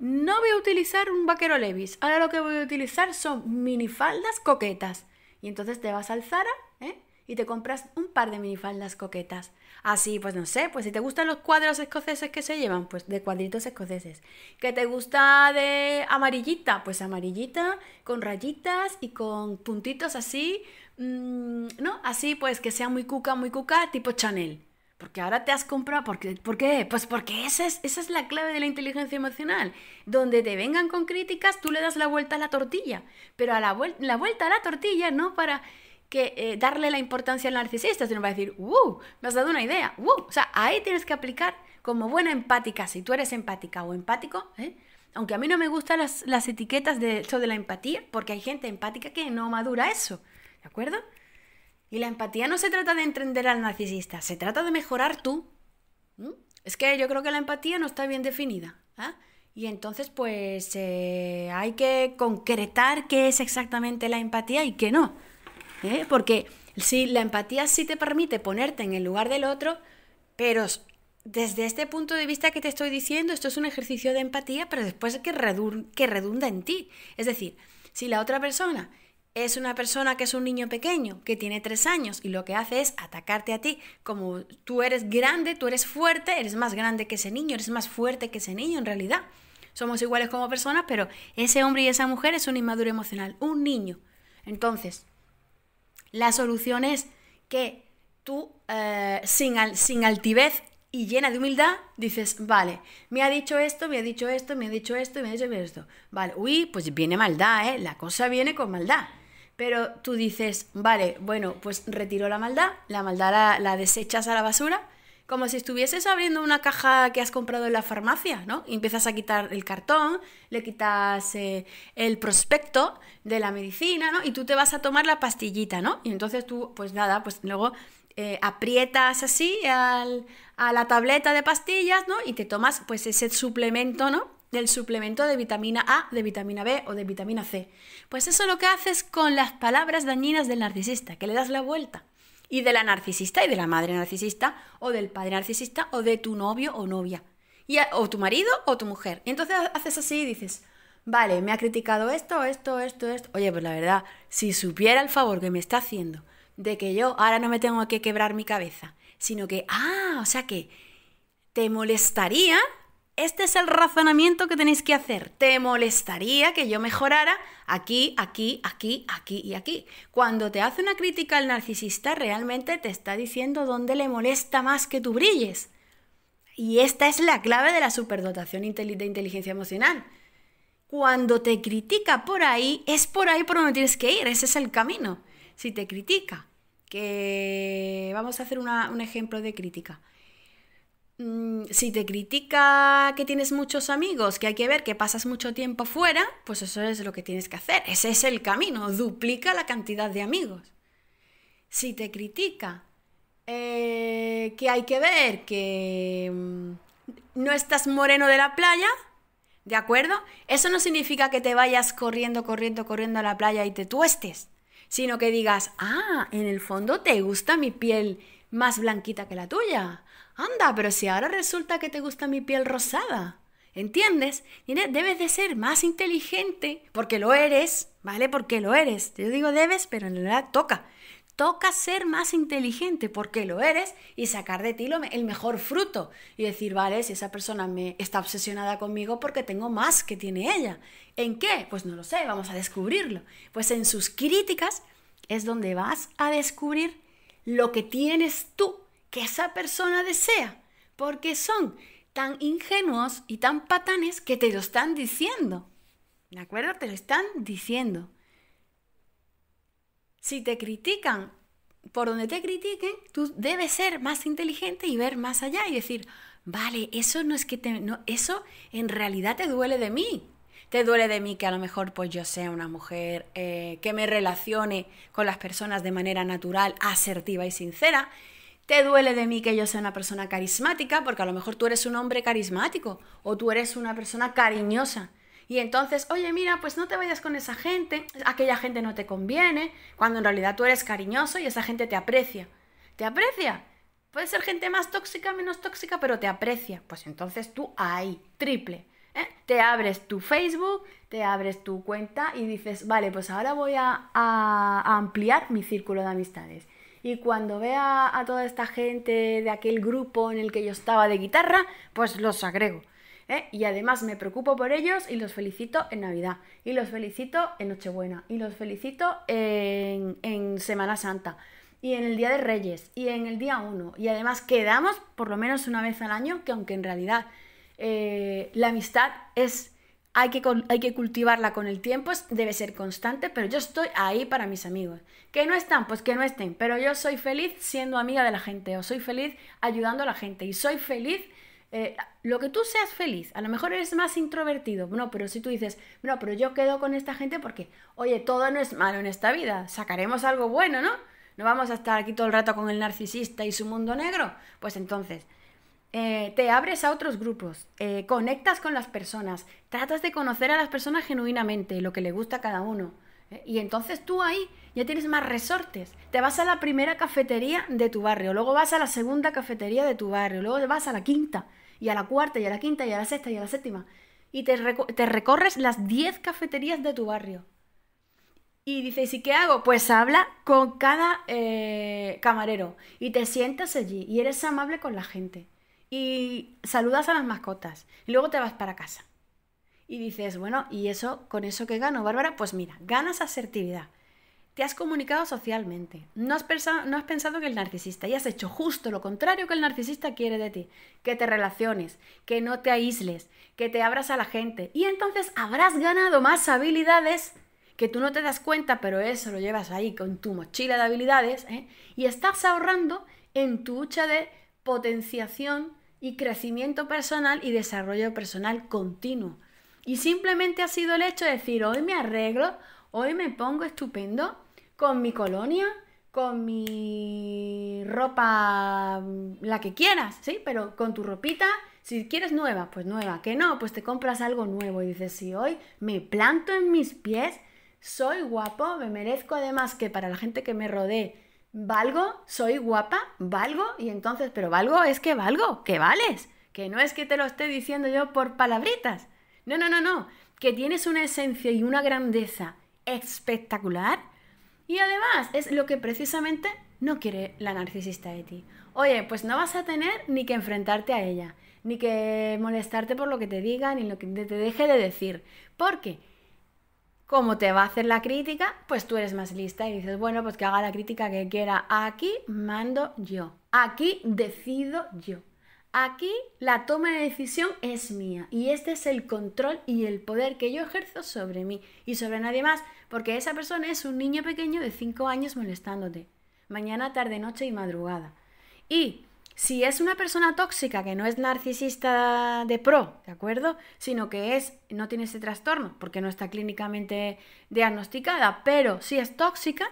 no voy a utilizar un vaquero Levis, ahora lo que voy a utilizar son minifaldas coquetas. Y entonces te vas al Zara ¿eh? y te compras un par de minifaldas coquetas. Así, ah, pues no sé, pues si te gustan los cuadros escoceses que se llevan, pues de cuadritos escoceses. Que te gusta de amarillita, pues amarillita con rayitas y con puntitos así, mm, ¿no? Así pues que sea muy cuca, muy cuca, tipo Chanel. Porque ahora te has comprado, porque, ¿por qué? Pues porque esa es, esa es la clave de la inteligencia emocional. Donde te vengan con críticas, tú le das la vuelta a la tortilla. Pero a la, vuelta a la tortilla no para que eh, darle la importancia al narcisista, sino para decir, ¡uh! Me has dado una idea, ¡uh! O sea, ahí tienes que aplicar como buena empática, si tú eres empática o empático, ¿eh? aunque a mí no me gustan las, etiquetas de, de la empatía, porque hay gente empática que no madura eso, ¿de acuerdo? Y la empatía no se trata de entender al narcisista, se trata de mejorar tú. ¿Mm? Es que yo creo que la empatía no está bien definida. ¿ah? Y entonces, pues eh, hay que concretar qué es exactamente la empatía y qué no. ¿eh? Porque si la empatía sí te permite ponerte en el lugar del otro, pero desde este punto de vista que te estoy diciendo, esto es un ejercicio de empatía, pero después que, redunda en ti. Es decir, si la otra persona es una persona que es un niño pequeño, que tiene tres años y lo que hace es atacarte a ti. Como tú eres grande, tú eres fuerte, eres más grande que ese niño, eres más fuerte que ese niño en realidad. Somos iguales como personas, pero ese hombre y esa mujer es un inmaduro emocional, un niño. Entonces, la solución es que tú, eh, sin, sin altivez y llena de humildad, dices, vale, me ha dicho esto, me ha dicho esto, me ha dicho esto, me ha dicho esto. Vale, uy, pues viene maldad, ¿eh? La cosa viene con maldad. Pero tú dices, vale, bueno, pues retiro la maldad, la maldad la, desechas a la basura, como si estuvieses abriendo una caja que has comprado en la farmacia, ¿no? Y empiezas a quitar el cartón, le quitas eh, el prospecto de la medicina, ¿no? Y tú te vas a tomar la pastillita, ¿no? Y entonces tú, pues nada, pues luego eh, aprietas así a la tableta de pastillas, ¿no? Y te tomas pues ese suplemento, ¿no? del suplemento de vitamina A, de vitamina B o de vitamina C. Pues eso lo que haces con las palabras dañinas del narcisista, que le das la vuelta. Y de la narcisista y de la madre narcisista o del padre narcisista o de tu novio o novia. Y o tu marido o tu mujer. Y entonces haces así y dices, vale, me ha criticado esto, esto, esto, esto. Oye, pues la verdad, si supiera el favor que me está haciendo de que yo ahora no me tengo que quebrar mi cabeza, sino que, ah, o sea que te molestaría este es el razonamiento que tenéis que hacer. ¿Te molestaría que yo mejorara aquí, aquí, aquí, aquí y aquí? Cuando te hace una crítica al narcisista, realmente te está diciendo dónde le molesta más que tú brilles. Y esta es la clave de la superdotación de inteligencia emocional. Cuando te critica por ahí, es por ahí por donde tienes que ir, ese es el camino. Si te critica, que vamos a hacer un ejemplo de crítica Mm, si te critica que tienes muchos amigos, que hay que ver que pasas mucho tiempo fuera, pues eso es lo que tienes que hacer. Ese es el camino. Duplica la cantidad de amigos. Si te critica eh, que hay que ver que mm, no estás moreno de la playa, ¿de acuerdo? Eso no significa que te vayas corriendo, corriendo, corriendo a la playa y te tuestes, sino que digas, ah, en el fondo te gusta mi piel más blanquita que la tuya anda, pero si ahora resulta que te gusta mi piel rosada. ¿Entiendes? Debes de ser más inteligente, porque lo eres, ¿vale? Porque lo eres. Yo digo debes, pero en realidad toca. Toca ser más inteligente porque lo eres y sacar de ti lo, el mejor fruto y decir, vale, si esa persona me está obsesionada conmigo porque tengo más que tiene ella. ¿En qué? Pues no lo sé, vamos a descubrirlo. Pues en sus críticas es donde vas a descubrir lo que tienes tú que esa persona desea, porque son tan ingenuos y tan patanes que te lo están diciendo. ¿De acuerdo? Te lo están diciendo. Si te critican por donde te critiquen, tú debes ser más inteligente y ver más allá y decir, vale, eso no es que te, no, eso en realidad te duele de mí. Te duele de mí que a lo mejor pues yo sea una mujer eh, que me relacione con las personas de manera natural, asertiva y sincera, te duele de mí que yo sea una persona carismática, porque a lo mejor tú eres un hombre carismático o tú eres una persona cariñosa. Y entonces, oye, mira, pues no te vayas con esa gente, aquella gente no te conviene, cuando en realidad tú eres cariñoso y esa gente te aprecia. ¿Te aprecia? Puede ser gente más tóxica, menos tóxica, pero te aprecia. Pues entonces tú ahí, triple. ¿eh? Te abres tu Facebook, te abres tu cuenta y dices, vale, pues ahora voy a ampliar mi círculo de amistades y cuando vea a toda esta gente de aquel grupo en el que yo estaba de guitarra, pues los agrego. ¿eh? Y además me preocupo por ellos y los felicito en Navidad, y los felicito en Nochebuena, y los felicito en, Semana Santa, y en el Día de Reyes, y en el Día 1. Y además quedamos por lo menos una vez al año, que aunque en realidad eh, la amistad es hay que, hay que cultivarla con el tiempo, debe ser constante, pero yo estoy ahí para mis amigos. Que no están, pues que no estén, pero yo soy feliz siendo amiga de la gente, o soy feliz ayudando a la gente, y soy feliz eh, lo que tú seas feliz, a lo mejor eres más introvertido, no, pero si tú dices, no, pero yo quedo con esta gente porque, oye, todo no es malo en esta vida, sacaremos algo bueno, ¿no? No vamos a estar aquí todo el rato con el narcisista y su mundo negro. Pues entonces, eh, te abres a otros grupos, eh, conectas con las personas, tratas de conocer a las personas genuinamente, lo que le gusta a cada uno. Eh, y entonces tú ahí ya tienes más resortes. Te vas a la primera cafetería de tu barrio, luego vas a la segunda cafetería de tu barrio, luego vas a la quinta, y a la cuarta, y a la quinta, y a la sexta, y a la séptima. Y te, recorres las 10 cafeterías de tu barrio. Y dices, ¿y qué hago? Pues habla con cada camarero y te sientas allí y eres amable con la gente y saludas a las mascotas y luego te vas para casa. Y dices, bueno, ¿y eso con eso que gano, Bárbara? Pues mira, ganas asertividad. Te has comunicado socialmente. No has, no has pensado que el narcisista y has hecho justo lo contrario que el narcisista quiere de ti. Que te relaciones, que no te aísles, que te abras a la gente. Y entonces habrás ganado más habilidades que tú no te das cuenta, pero eso lo llevas ahí con tu mochila de habilidades. ¿eh? Y estás ahorrando en tu hucha de potenciación y crecimiento personal y desarrollo personal continuo. Y simplemente ha sido el hecho de decir, hoy me arreglo, hoy me pongo estupendo con mi colonia, con mi ropa, mm, la que quieras, ¿sí? Pero con tu ropita, si quieres nueva, pues nueva, que no, pues te compras algo nuevo y dices, si hoy me planto en mis pies, soy guapo, me merezco además que para la gente que me rodee, valgo, soy guapa, valgo, y entonces, pero valgo es que valgo, que vales, que no es que te lo esté diciendo yo por palabritas. No, no, no, no, que tienes una esencia y una grandeza espectacular y además es lo que precisamente no quiere la narcisista de ti. Oye, pues no vas a tener ni que enfrentarte a ella, ni que molestarte por lo que te diga, ni lo que te deje de decir. ¿Por qué? como te va a hacer la crítica, pues tú eres más lista y dices, bueno, pues que haga la crítica que quiera. Aquí mando yo, aquí decido yo, aquí la toma de decisión es mía y este es el control y el poder que yo ejerzo sobre mí y sobre nadie más, porque esa persona es un niño pequeño de 5 años molestándote, mañana, tarde, noche y madrugada. Y si es una persona tóxica que no es narcisista de pro, ¿de acuerdo? Sino que es, no tiene ese trastorno porque no está clínicamente diagnosticada, pero si es tóxica,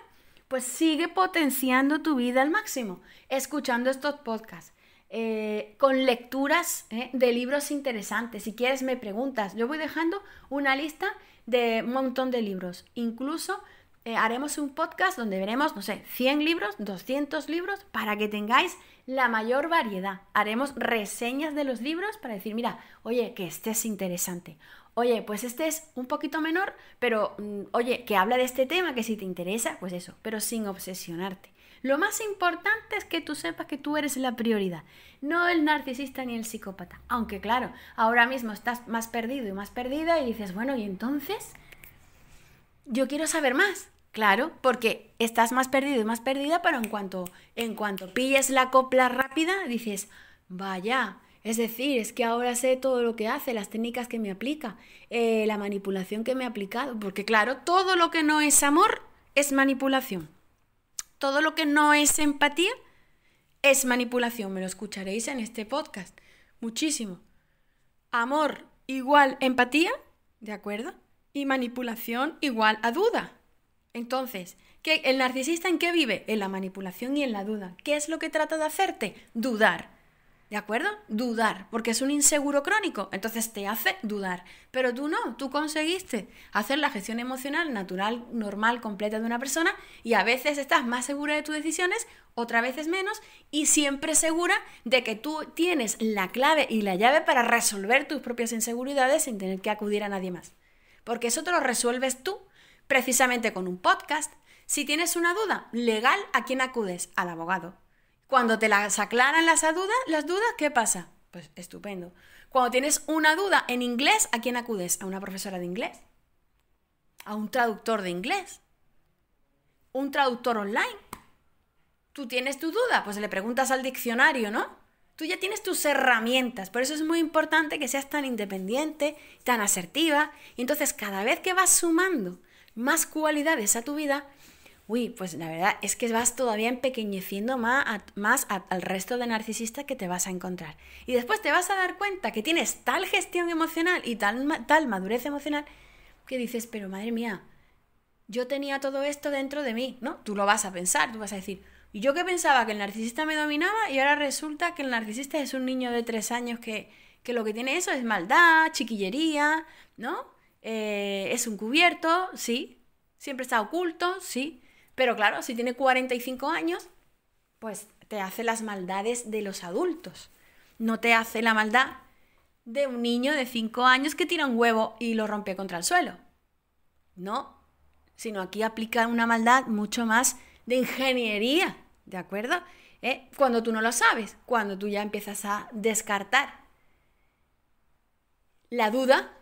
pues sigue potenciando tu vida al máximo, escuchando estos podcasts, eh, con lecturas eh, de libros interesantes. Si quieres me preguntas, yo voy dejando una lista de un montón de libros, incluso eh, haremos un podcast donde veremos, no sé, 100 libros, 200 libros, para que tengáis la mayor variedad. Haremos reseñas de los libros para decir, mira, oye, que este es interesante. Oye, pues este es un poquito menor, pero mm, oye, que habla de este tema, que si te interesa, pues eso, pero sin obsesionarte. Lo más importante es que tú sepas que tú eres la prioridad, no el narcisista ni el psicópata. Aunque claro, ahora mismo estás más perdido y más perdida y dices, bueno, ¿y entonces? Yo quiero saber más. Claro, porque estás más perdido y más perdida, pero en cuanto, en cuanto pilles la copla rápida, dices, vaya, es decir, es que ahora sé todo lo que hace, las técnicas que me aplica, eh, la manipulación que me ha aplicado, porque claro, todo lo que no es amor es manipulación. Todo lo que no es empatía es manipulación, me lo escucharéis en este podcast muchísimo. Amor igual empatía, ¿de acuerdo? Y manipulación igual a duda. Entonces, ¿el narcisista en qué vive? En la manipulación y en la duda. ¿Qué es lo que trata de hacerte? Dudar. ¿De acuerdo? Dudar, porque es un inseguro crónico, entonces te hace dudar. Pero tú no, tú conseguiste hacer la gestión emocional natural, normal, completa de una persona y a veces estás más segura de tus decisiones, otras veces menos y siempre segura de que tú tienes la clave y la llave para resolver tus propias inseguridades sin tener que acudir a nadie más. Porque eso te lo resuelves tú precisamente con un podcast. Si tienes una duda legal, ¿a quién acudes? Al abogado. Cuando te las aclaran las dudas, las dudas, ¿qué pasa? Pues estupendo. Cuando tienes una duda en inglés, ¿a quién acudes? A una profesora de inglés. A un traductor de inglés. Un traductor online. Tú tienes tu duda, pues le preguntas al diccionario, ¿no? Tú ya tienes tus herramientas, por eso es muy importante que seas tan independiente, tan asertiva. Y entonces cada vez que vas sumando más cualidades a tu vida, uy, pues la verdad es que vas todavía empequeñeciendo más, más al resto de narcisistas que te vas a encontrar. Y después te vas a dar cuenta que tienes tal gestión emocional y tal, tal madurez emocional que dices, pero madre mía, yo tenía todo esto dentro de mí, ¿no? Tú lo vas a pensar, tú vas a decir, y yo que pensaba que el narcisista me dominaba y ahora resulta que el narcisista es un niño de tres años que, que lo que tiene eso es maldad, chiquillería, ¿no? Eh, es un cubierto, sí, siempre está oculto, sí, pero claro, si tiene 45 años, pues te hace las maldades de los adultos, no te hace la maldad de un niño de 5 años que tira un huevo y lo rompe contra el suelo. No, sino aquí aplica una maldad mucho más de ingeniería, ¿de acuerdo? ¿Eh? Cuando tú no lo sabes, cuando tú ya empiezas a descartar. La duda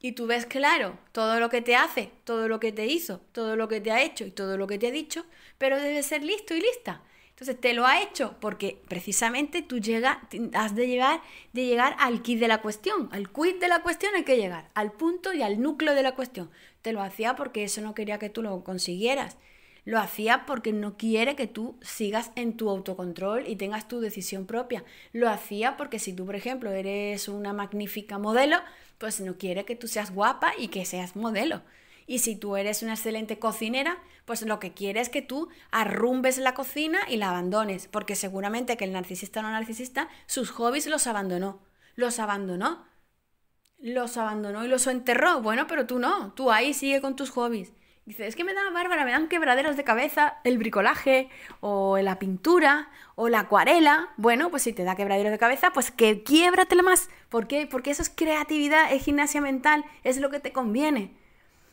y tú ves claro todo lo que te hace, todo lo que te hizo, todo lo que te ha hecho y todo lo que te ha dicho, pero debe ser listo y lista. Entonces te lo ha hecho porque precisamente tú llega, has de llegar, de llegar al kit de la cuestión. Al quid de la cuestión hay que llegar, al punto y al núcleo de la cuestión. Te lo hacía porque eso no quería que tú lo consiguieras. Lo hacía porque no quiere que tú sigas en tu autocontrol y tengas tu decisión propia. Lo hacía porque si tú, por ejemplo, eres una magnífica modelo, pues no quiere que tú seas guapa y que seas modelo. Y si tú eres una excelente cocinera, pues lo que quiere es que tú arrumbes la cocina y la abandones, porque seguramente que el narcisista o no narcisista sus hobbies los abandonó, los abandonó, los abandonó y los enterró. Bueno, pero tú no, tú ahí sigue con tus hobbies. Dice, es que me da bárbara, me dan quebraderos de cabeza el bricolaje o la pintura o la acuarela. Bueno, pues si te da quebraderos de cabeza, pues que quiebratelo más. ¿Por qué? Porque eso es creatividad, es gimnasia mental, es lo que te conviene.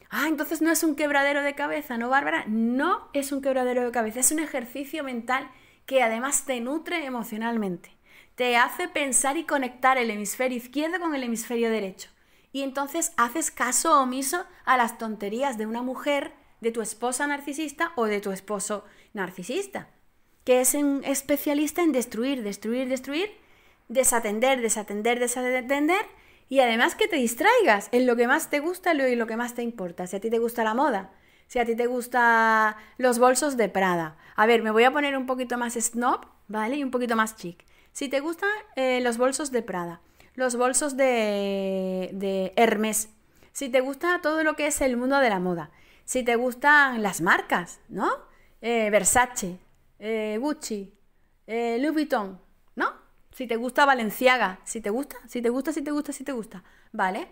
Ah, entonces no es un quebradero de cabeza, ¿no, Bárbara? No es un quebradero de cabeza, es un ejercicio mental que además te nutre emocionalmente. Te hace pensar y conectar el hemisferio izquierdo con el hemisferio derecho y entonces haces caso omiso a las tonterías de una mujer, de tu esposa narcisista o de tu esposo narcisista, que es un especialista en destruir, destruir, destruir, desatender, desatender, desatender y además que te distraigas en lo que más te gusta y lo que más te importa. Si a ti te gusta la moda, si a ti te gustan los bolsos de Prada. A ver, me voy a poner un poquito más snob, ¿vale? Y un poquito más chic. Si te gustan eh, los bolsos de Prada, los bolsos de, de Hermes, si te gusta todo lo que es el mundo de la moda, si te gustan las marcas, ¿no? Eh, Versace, eh, Gucci, eh, Louis Vuitton, ¿no? Si te gusta Valenciaga, si te gusta, si te gusta, si te gusta, si te gusta, ¿vale?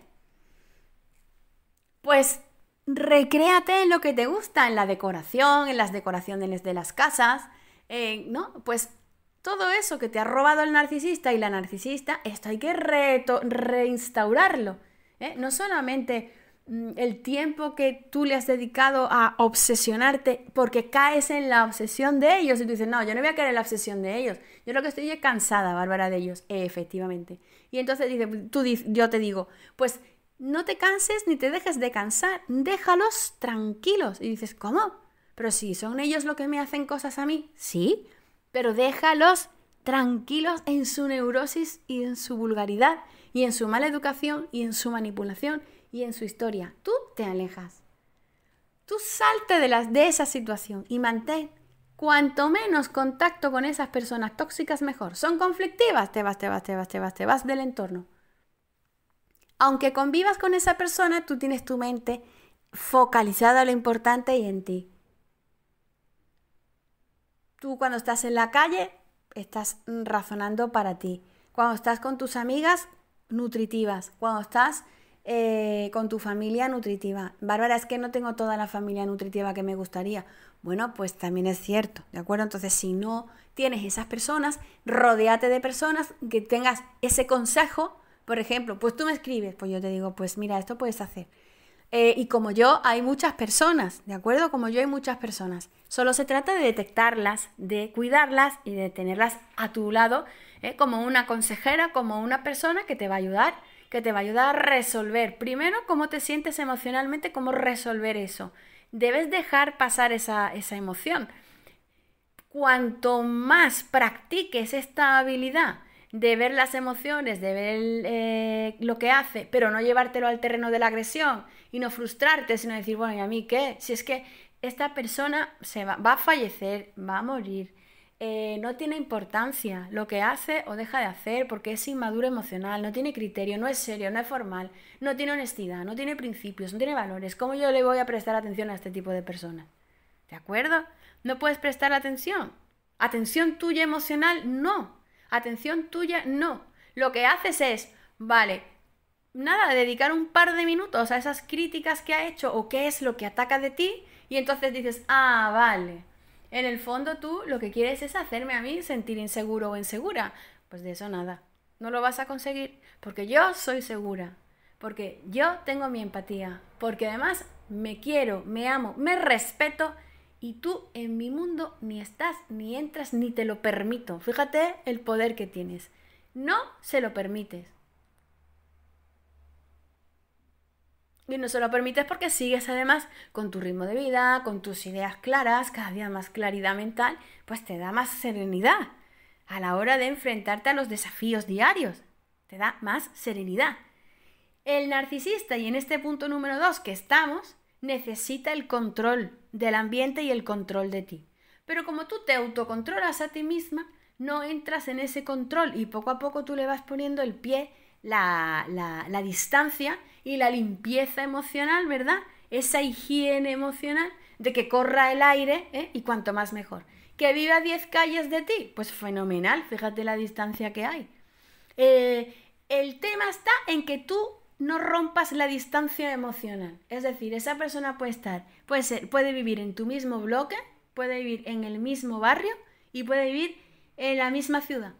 Pues recréate en lo que te gusta, en la decoración, en las decoraciones de las casas, ¿no? Pues todo eso que te ha robado el narcisista y la narcisista, esto hay que reto, reinstaurarlo. ¿eh? No solamente mm, el tiempo que tú le has dedicado a obsesionarte porque caes en la obsesión de ellos y tú dices, no, yo no voy a caer en la obsesión de ellos. Yo lo que estoy es cansada, Bárbara, de ellos, efectivamente. Y entonces dice, tú, yo te digo, pues no te canses ni te dejes de cansar, déjalos tranquilos. Y dices, ¿cómo? Pero si son ellos los que me hacen cosas a mí, sí, pero déjalos tranquilos en su neurosis y en su vulgaridad y en su mala educación y en su manipulación y en su historia. Tú te alejas. Tú salte de, las, de esa situación y mantén cuanto menos contacto con esas personas tóxicas mejor. Son conflictivas, te vas, te vas, te vas, te vas, te vas del entorno. Aunque convivas con esa persona, tú tienes tu mente focalizada en lo importante y en ti. Tú cuando estás en la calle, estás razonando para ti. Cuando estás con tus amigas, nutritivas. Cuando estás eh, con tu familia nutritiva. Bárbara, es que no tengo toda la familia nutritiva que me gustaría. Bueno, pues también es cierto, ¿de acuerdo? Entonces, si no tienes esas personas, rodeate de personas que tengas ese consejo. Por ejemplo, pues tú me escribes, pues yo te digo, pues mira, esto puedes hacer. Eh, y como yo, hay muchas personas, ¿de acuerdo? Como yo, hay muchas personas. Solo se trata de detectarlas, de cuidarlas y de tenerlas a tu lado, ¿eh? como una consejera, como una persona que te va a ayudar, que te va a ayudar a resolver. Primero, cómo te sientes emocionalmente, cómo resolver eso. Debes dejar pasar esa, esa emoción. Cuanto más practiques esta habilidad, de ver las emociones, de ver eh, lo que hace, pero no llevártelo al terreno de la agresión y no frustrarte, sino decir, bueno, ¿y a mí qué? Si es que esta persona se va, a fallecer, va a morir, eh, no tiene importancia lo que hace o deja de hacer porque es inmaduro emocional, no tiene criterio, no es serio, no es formal, no tiene honestidad, no tiene principios, no tiene valores. ¿Cómo yo le voy a prestar atención a este tipo de personas? ¿De acuerdo? No puedes prestar atención. Atención tuya emocional, no atención tuya, no. Lo que haces es, vale, nada, dedicar un par de minutos a esas críticas que ha hecho o qué es lo que ataca de ti y entonces dices, ah, vale. En el fondo tú lo que quieres es hacerme a mí sentir inseguro o insegura. Pues de eso nada. No lo vas a conseguir porque yo soy segura, porque yo tengo mi empatía, porque además me quiero, me amo, me respeto y tú en mi mundo ni estás, ni entras, ni te lo permito. Fíjate el poder que tienes. No se lo permites. Y no se lo permites porque sigues además con tu ritmo de vida, con tus ideas claras, cada día más claridad mental, pues te da más serenidad a la hora de enfrentarte a los desafíos diarios. Te da más serenidad. El narcisista, y en este punto número dos que estamos, necesita el control del ambiente y el control de ti. Pero como tú te autocontrolas a ti misma, no entras en ese control y poco a poco tú le vas poniendo el pie, la, distancia y la limpieza emocional, ¿verdad? Esa higiene emocional de que corra el aire ¿eh? y cuanto más mejor. Que viva a 10 calles de ti, pues fenomenal, fíjate la distancia que hay. Eh, el tema está en que tú no rompas la distancia emocional. Es decir, esa persona puede estar, puede puede vivir en tu mismo bloque, puede vivir en el mismo barrio y puede vivir en la misma ciudad.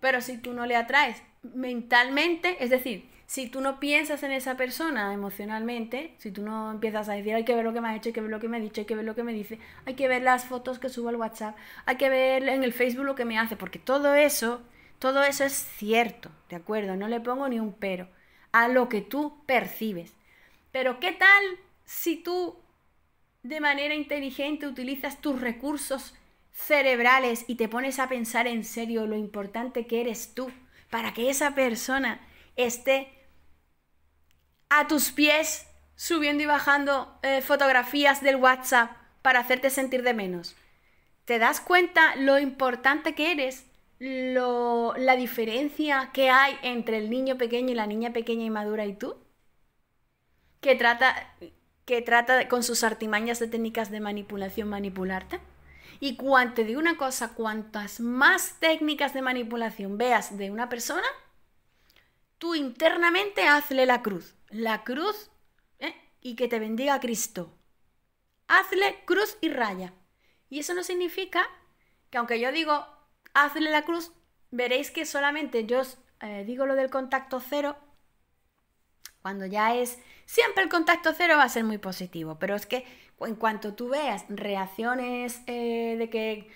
Pero si tú no le atraes mentalmente, es decir, si tú no piensas en esa persona emocionalmente, si tú no empiezas a decir, hay que ver lo que me ha hecho, hay que ver lo que me ha dicho, hay que ver lo que me dice, hay que ver las fotos que subo al WhatsApp, hay que ver en el Facebook lo que me hace, porque todo eso, todo eso es cierto, ¿de acuerdo? No le pongo ni un pero a lo que tú percibes. Pero ¿qué tal si tú de manera inteligente utilizas tus recursos cerebrales y te pones a pensar en serio lo importante que eres tú para que esa persona esté a tus pies subiendo y bajando eh, fotografías del WhatsApp para hacerte sentir de menos? ¿Te das cuenta lo importante que eres la diferencia que hay entre el niño pequeño y la niña pequeña y madura y tú? Que trata, que trata con sus artimañas de técnicas de manipulación manipularte. Y cuando de una cosa, cuantas más técnicas de manipulación veas de una persona, tú internamente hazle la cruz. La cruz ¿eh? y que te bendiga Cristo. Hazle cruz y raya. Y eso no significa que aunque yo digo, hazle la cruz, veréis que solamente yo os eh, digo lo del contacto cero, cuando ya es, siempre el contacto cero va a ser muy positivo, pero es que en cuanto tú veas reacciones eh, de que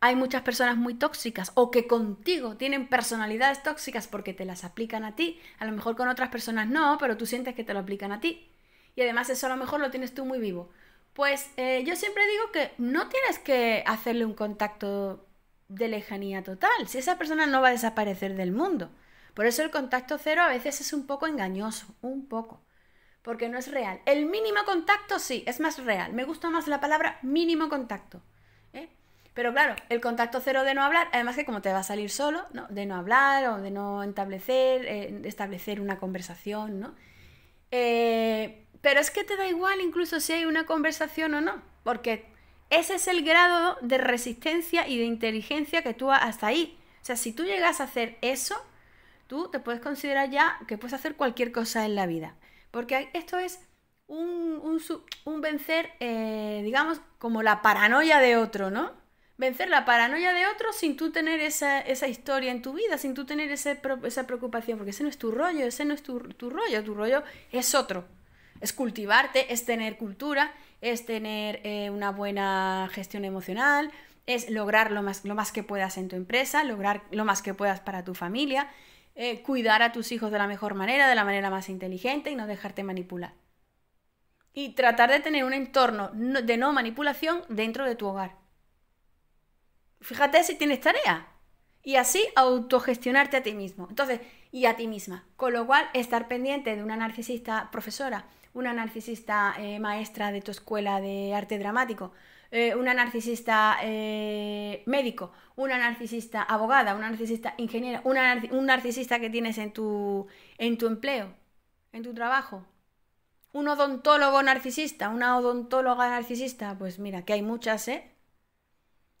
hay muchas personas muy tóxicas o que contigo tienen personalidades tóxicas porque te las aplican a ti, a lo mejor con otras personas no, pero tú sientes que te lo aplican a ti y además eso a lo mejor lo tienes tú muy vivo. Pues eh, yo siempre digo que no tienes que hacerle un contacto de lejanía total. Si esa persona no va a desaparecer del mundo. Por eso el contacto cero a veces es un poco engañoso, un poco, porque no es real. El mínimo contacto sí, es más real. Me gusta más la palabra mínimo contacto. ¿eh? Pero claro, el contacto cero de no hablar, además que como te va a salir solo, ¿no? de no hablar o de no establecer, eh, establecer una conversación, ¿no? Eh, pero es que te da igual incluso si hay una conversación o no, porque ese es el grado de resistencia y de inteligencia que tú hasta ahí. O sea, si tú llegas a hacer eso, tú te puedes considerar ya que puedes hacer cualquier cosa en la vida. Porque esto es un, vencer, eh, digamos, como la paranoia de otro, ¿no? Vencer la paranoia de otro sin tú tener esa, historia en tu vida, sin tú tener esa preocupación, porque ese no es tu rollo, ese no es tu, tu rollo, tu rollo es otro. Es cultivarte, es tener cultura es tener eh, una buena gestión emocional, es lograr lo más, que puedas en tu empresa, lograr lo más que puedas para tu familia, eh, cuidar a tus hijos de la mejor manera, de la manera más inteligente y no dejarte manipular. Y tratar de tener un entorno de no manipulación dentro de tu hogar. Fíjate si tienes tarea. Y así autogestionarte a ti mismo. Entonces, y a ti misma. Con lo cual, estar pendiente de una narcisista profesora una narcisista eh, maestra de tu escuela de arte dramático, eh, una narcisista eh, médico, una narcisista abogada, una narcisista ingeniera, un narcisista que tienes en tu, en tu empleo, en tu trabajo. Un odontólogo narcisista, una odontóloga narcisista, pues mira, que hay muchas, ¿eh?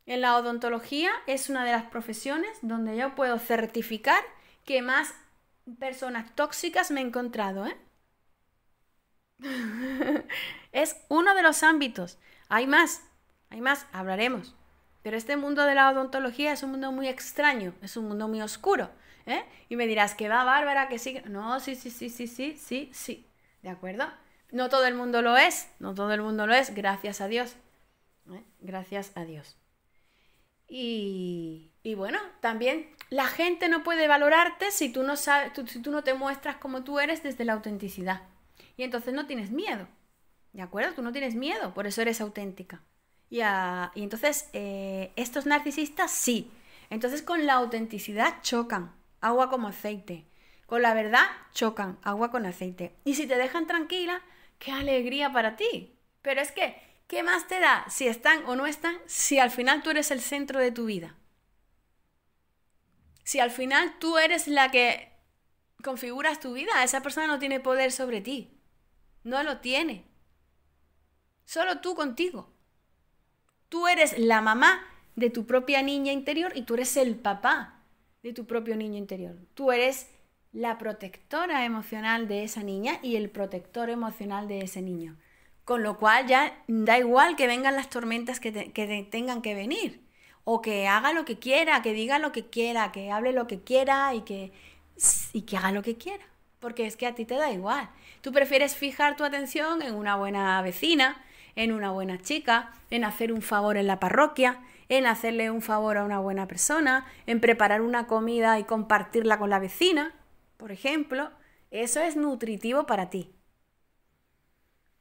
En la odontología es una de las profesiones donde yo puedo certificar que más personas tóxicas me he encontrado, ¿eh? es uno de los ámbitos. Hay más, hay más, hablaremos. Pero este mundo de la odontología es un mundo muy extraño, es un mundo muy oscuro. ¿eh? Y me dirás que va Bárbara, que sí. No, sí, sí, sí, sí, sí, sí, sí. ¿De acuerdo? No todo el mundo lo es, no todo el mundo lo es, gracias a Dios. ¿eh? Gracias a Dios. Y, y, bueno, también la gente no puede valorarte si tú no, sabes, si tú no te muestras como tú eres desde la autenticidad. Y entonces no tienes miedo. ¿De acuerdo? Tú no tienes miedo, por eso eres auténtica. Y, ah, entonces, eh, estos narcisistas sí. Entonces con la autenticidad chocan, agua como aceite. Con la verdad chocan, agua con aceite. Y si te dejan tranquila, qué alegría para ti. Pero es que, ¿qué más te da si están o no están si al final tú eres el centro de tu vida? Si al final tú eres la que configuras tu vida, esa persona no tiene poder sobre ti. No lo tiene. Solo tú contigo. Tú eres la mamá de tu propia niña interior y tú eres el papá de tu propio niño interior. Tú eres la protectora emocional de esa niña y el protector emocional de ese niño. Con lo cual ya da igual que vengan las tormentas que, tengan que venir. O que haga lo que quiera, que diga lo que quiera, que hable lo que quiera y que, y que haga lo que quiera porque es que a ti te da igual. Tú prefieres fijar tu atención en una buena vecina, en una buena chica, en hacer un favor en la parroquia, en hacerle un favor a una buena persona, en preparar una comida y compartirla con la vecina, por ejemplo. Eso es nutritivo para ti.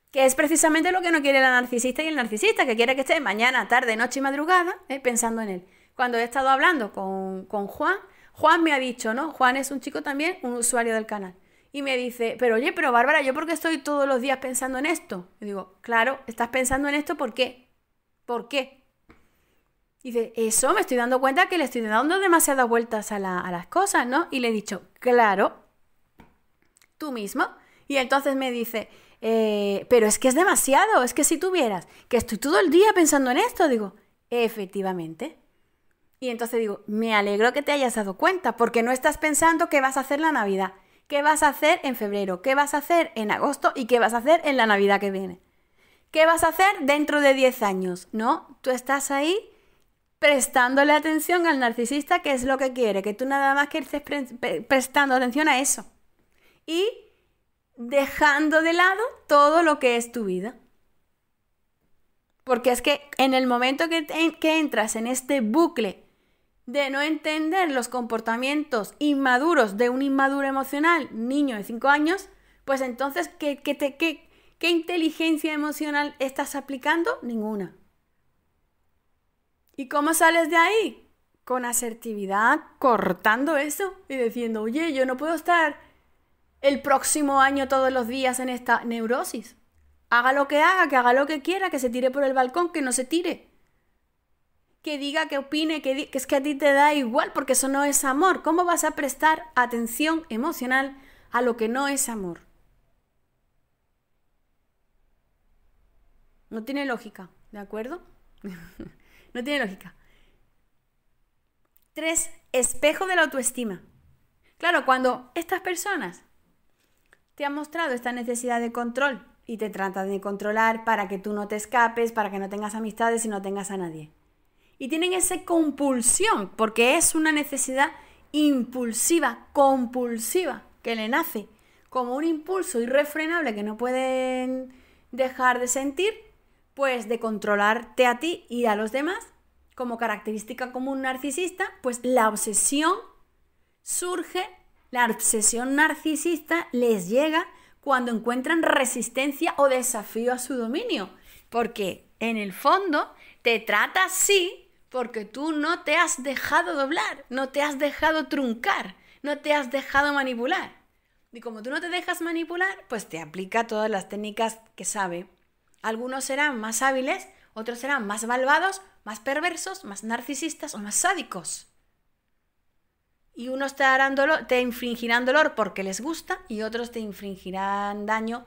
Que es precisamente lo que no quiere la narcisista y el narcisista, que quiere que esté mañana, tarde, noche y madrugada eh, pensando en él. Cuando he estado hablando con, con Juan, Juan me ha dicho, ¿no? Juan es un chico también, un usuario del canal y me dice, pero oye, pero Bárbara, ¿yo por qué estoy todos los días pensando en esto? Y digo, claro, estás pensando en esto, ¿por qué? ¿Por qué? Y dice, eso, me estoy dando cuenta que le estoy dando demasiadas vueltas a, las cosas, ¿no? Y le he dicho, claro, tú mismo. Y entonces me dice, eh, pero es que es demasiado, es que si tuvieras, que estoy todo el día pensando en esto, digo, efectivamente. Y entonces digo, me alegro que te hayas dado cuenta, porque no estás pensando que vas a hacer la Navidad, ¿Qué vas a hacer en febrero? ¿Qué vas a hacer en agosto? ¿Y qué vas a hacer en la Navidad que viene? ¿Qué vas a hacer dentro de 10 años? No, tú estás ahí prestándole atención al narcisista, que es lo que quiere, que tú nada más que estés prestando atención a eso. Y dejando de lado todo lo que es tu vida. Porque es que en el momento que entras en este bucle de no entender los comportamientos inmaduros de un inmaduro emocional, niño de 5 años, pues entonces, ¿qué, qué, qué, ¿qué inteligencia emocional estás aplicando? Ninguna. ¿Y cómo sales de ahí? Con asertividad, cortando eso y diciendo, oye, yo no puedo estar el próximo año todos los días en esta neurosis. Haga lo que haga, que haga lo que quiera, que se tire por el balcón, que no se tire que diga, que opine, que, es que a ti te da igual porque eso no es amor. ¿Cómo vas a prestar atención emocional a lo que no es amor? No tiene lógica, ¿de acuerdo? no tiene lógica. Tres, espejo de la autoestima. Claro, cuando estas personas te han mostrado esta necesidad de control y te tratan de controlar para que tú no te escapes, para que no tengas amistades y no tengas a nadie y tienen esa compulsión, porque es una necesidad impulsiva, compulsiva, que le nace como un impulso irrefrenable que no pueden dejar de sentir, pues de controlarte a ti y a los demás, como característica común narcisista, pues la obsesión surge, la obsesión narcisista les llega cuando encuentran resistencia o desafío a su dominio, porque en el fondo te trata así porque tú no te has dejado doblar, no te has dejado truncar, no te has dejado manipular. Y como tú no te dejas manipular, pues te aplica todas las técnicas que sabe. Algunos serán más hábiles, otros serán más malvados, más perversos, más narcisistas o más sádicos. Y unos te, harán te infringirán dolor porque les gusta y otros te infringirán daño